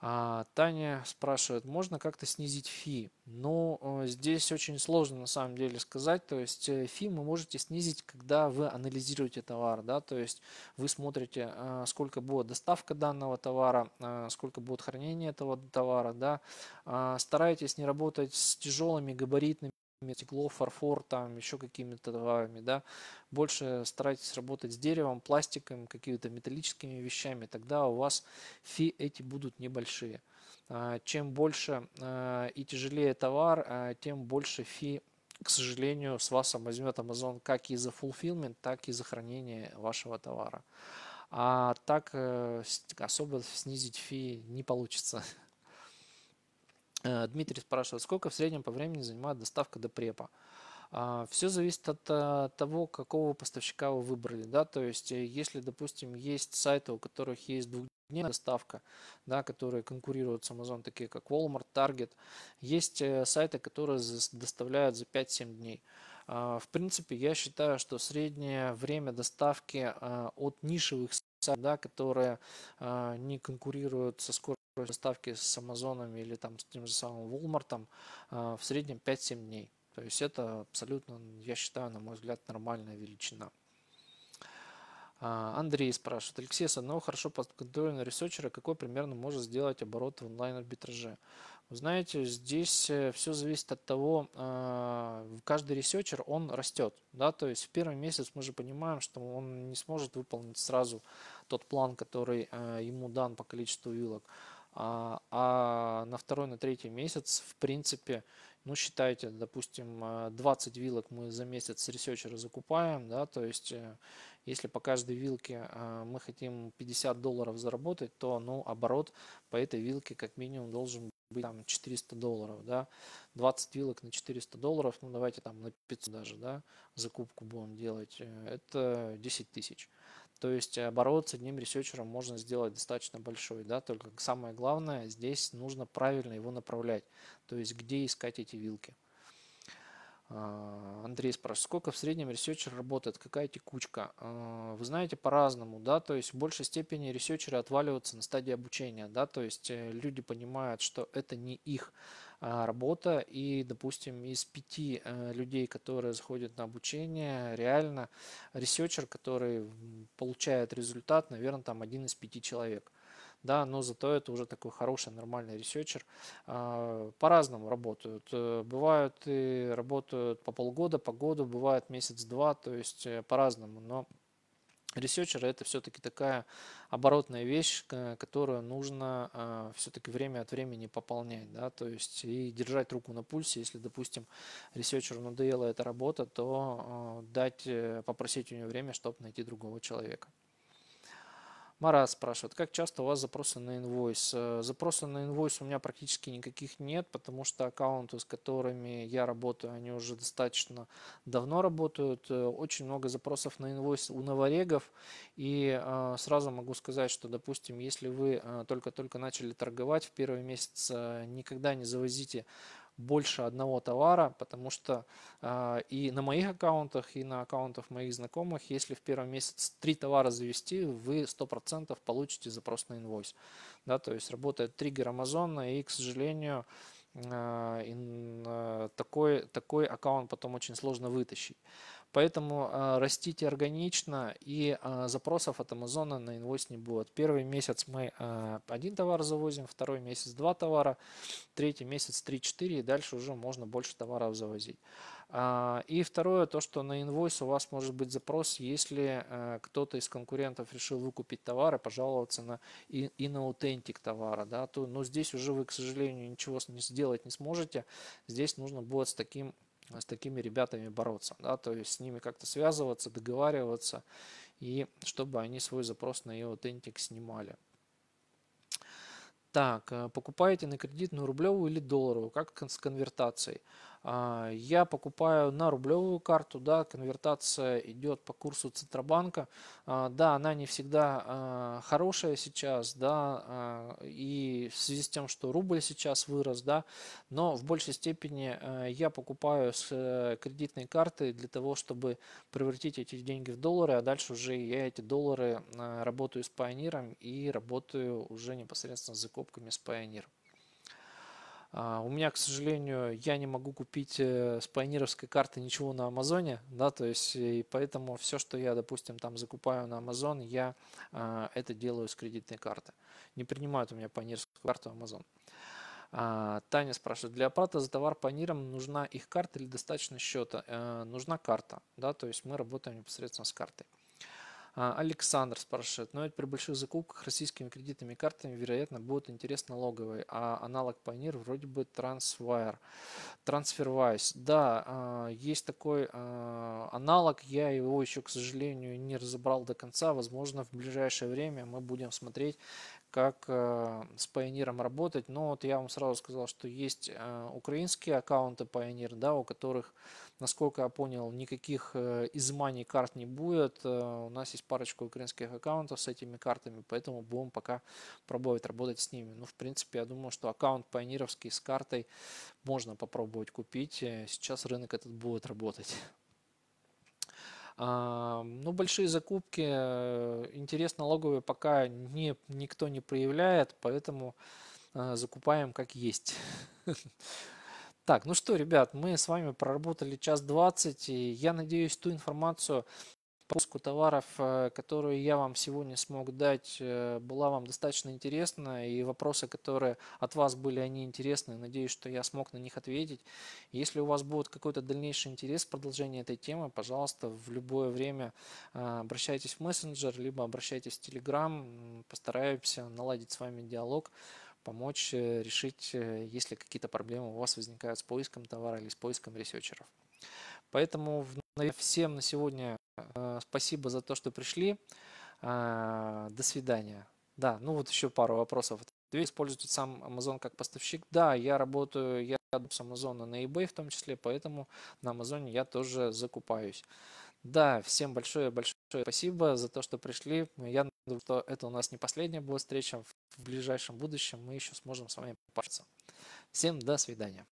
А, Таня спрашивает, можно как-то снизить фи? Ну, э, здесь очень сложно на самом деле сказать. То есть э, фи вы можете снизить, когда вы анализируете товар. Да? То есть вы смотрите, э, сколько будет доставка данного товара, сколько будет хранение этого товара. Да? А, Старайтесь не работать с тяжелыми габаритными метекло, фарфор, там еще какими-то товарами, да. Больше старайтесь работать с деревом, пластиком, какими-то металлическими вещами, тогда у вас фи эти будут небольшие. А, чем больше а, и тяжелее товар, а, тем больше фи, к сожалению, с вас возьмет Amazon как и за fulfillment, так и за хранение вашего товара. А так э, особо снизить фи не получится. Э, Дмитрий спрашивает, сколько в среднем по времени занимает доставка до препа? А, Все зависит от э, того, какого поставщика вы выбрали. Да? То есть, э, если, допустим, есть сайты, у которых есть двухдневная доставка, да, которые конкурируют с Amazon, такие как Walmart, Target, есть сайты, которые доставляют за 5-7 дней. А, в принципе, я считаю, что среднее время доставки от нишевых сайтов, да, которые не конкурируют со скоростью, доставки с Амазонами или там с тем же самым Walmart э, в среднем 5-7 дней. То есть это абсолютно, я считаю, на мой взгляд, нормальная величина. А, Андрей спрашивает, Алексей, с одного хорошо подконтрольного ресерчера какой примерно может сделать оборот в онлайн-арбитраже? Вы знаете, здесь э, все зависит от того, э, каждый ресерчер, он растет, да, то есть в первый месяц мы же понимаем, что он не сможет выполнить сразу тот план, который ему дан по количеству вилок. А, а на второй, на третий месяц, в принципе, ну, считайте, допустим, 20 э, вилок мы за месяц с ресерчера закупаем, да, то есть, э, если по каждой вилке э, мы хотим 50 долларов заработать, то, ну, оборот по этой вилке как минимум должен быть там 400 долларов, да, 20 вилок на 400 долларов, ну, давайте там на 500 даже, да, закупку будем делать, это 10 тысяч. То есть оборот э, с одним ресерчером можно сделать достаточно большой, да, только самое главное, здесь нужно правильно его направлять, то есть где искать эти вилки. А, Андрей спрашивает, сколько в среднем ресерчер работает, какая текучка? А, вы знаете, по-разному, да, то есть в большей степени ресерчеры отваливаются на стадии обучения, да, то есть э, люди понимают, что это не их а, работа, и, допустим, из пяти э, людей, которые заходят на обучение, реально ресерчер, который получает результат, наверное, там один из пяти человек – да, но зато это уже такой хороший, нормальный ресерчер. А, по-разному работают. Э, бывают и работают по полгода, по году, бывает месяц-два, то есть э, по-разному, но Ресерчер это все-таки такая оборотная вещь, которую нужно а, все-таки время от времени пополнять, да, то есть и держать руку на пульсе. Если, допустим, ресерчеру надоела эта работа, то а, дать, э, попросить у него время, чтобы найти другого человека. Марат спрашивает, как часто у вас запросы на инвойс? Э, запросы на инвойс у меня практически никаких нет, потому что аккаунты, с которыми я работаю, они уже достаточно давно работают. Э, очень много запросов на инвойс у новорегов. И э, сразу могу сказать, что, допустим, если вы только-только начали торговать в первый месяц, никогда не завозите больше одного товара, потому что э, и на моих аккаунтах, и на аккаунтах моих знакомых, если в первый месяц три товара завести, вы 100% получите запрос на инвойс. Да, то есть работает триггер Амазона, и, к сожалению, э, такой, такой аккаунт потом очень сложно вытащить. Поэтому а, растите органично, и а, запросов от Амазона на инвойс не будет. Первый месяц мы а, один товар завозим, второй месяц два товара, третий месяц три-четыре и дальше уже можно больше товаров завозить. И второе, то, что на инвойс у вас может быть запрос, если кто-то из конкурентов решил выкупить товары, пожаловаться на и, и на аутентик товара, да, то, но ну, здесь уже вы, к сожалению, ничего не сделать не сможете. Здесь нужно будет с таким с такими ребятами бороться, да, то есть с ними как-то связываться, договариваться, и чтобы они свой запрос на e-authentic снимали. Так, э, покупаете на кредитную рублевую или долларовую, как с конвертацией? А, я покупаю на рублевую карту, да, конвертация идет по курсу Центробанка, а, да, она не всегда а, хорошая сейчас, да, и в связи с тем, что рубль сейчас вырос, да, но в большей степени я покупаю с э, кредитной карты для того, чтобы превратить эти деньги в доллары, а дальше уже я эти доллары работаю с Pioneer и работаю уже непосредственно с закупками с Pioneer. А, у меня, к сожалению, я не могу купить э, с пайонировской карты ничего на Амазоне, да, то есть, и поэтому все, что я, допустим, там закупаю на Амазон, я а, это делаю с кредитной карты. Не принимают у меня пайонирскую карту Амазон. А, Таня спрашивает, для оплаты за товар по нужна их карта или достаточно счета? Э, нужна карта, да, то есть мы работаем непосредственно с картой. А, Александр спрашивает, но ведь при больших закупках российскими кредитными картами, вероятно, будут интересны налоговые, а аналог Pioneer вроде бы TransWire. TransferWise, да, а, есть такой а, аналог, я его еще, к сожалению, не разобрал до конца, возможно, в ближайшее время мы будем смотреть, как с Pioneer работать, но вот я вам сразу сказал, что есть украинские аккаунты Pioneer, да, у которых Насколько я понял, никаких э, измани карт не будет. Э, у нас есть парочка украинских аккаунтов с этими картами, поэтому будем пока пробовать работать с ними. Ну, в принципе, я думаю, что аккаунт пайонировский с картой можно попробовать купить. Э, сейчас рынок этот будет работать. А, ну, большие закупки, интерес налоговый пока не, никто не проявляет, поэтому закупаем как есть. Так, ну что, ребят, мы с вами проработали час 20, и я надеюсь, ту информацию по пуску товаров, э, которую я вам сегодня смог дать, э, была вам достаточно интересна, и вопросы, которые от вас были, они интересны. Надеюсь, что я смог на них ответить. Если у вас будет какой-то дальнейший интерес в продолжении этой темы, пожалуйста, в любое время э, обращайтесь в мессенджер, либо обращайтесь в Telegram, постараемся наладить с вами диалог помочь э, решить, э, если какие-то проблемы у вас возникают с поиском товара или с поиском ресерчеров. Поэтому всем на сегодня э, спасибо за то, что пришли. А, до свидания. Да, ну вот еще пару вопросов. Вы используете сам Amazon как поставщик? Да, я работаю, я с Amazon на eBay в том числе, поэтому на Amazon я тоже закупаюсь. Да, всем большое-большое спасибо за то, что пришли. Я думаю, что это у нас не последняя будет встреча. В ближайшем будущем мы еще сможем с вами пообщаться. Всем до свидания.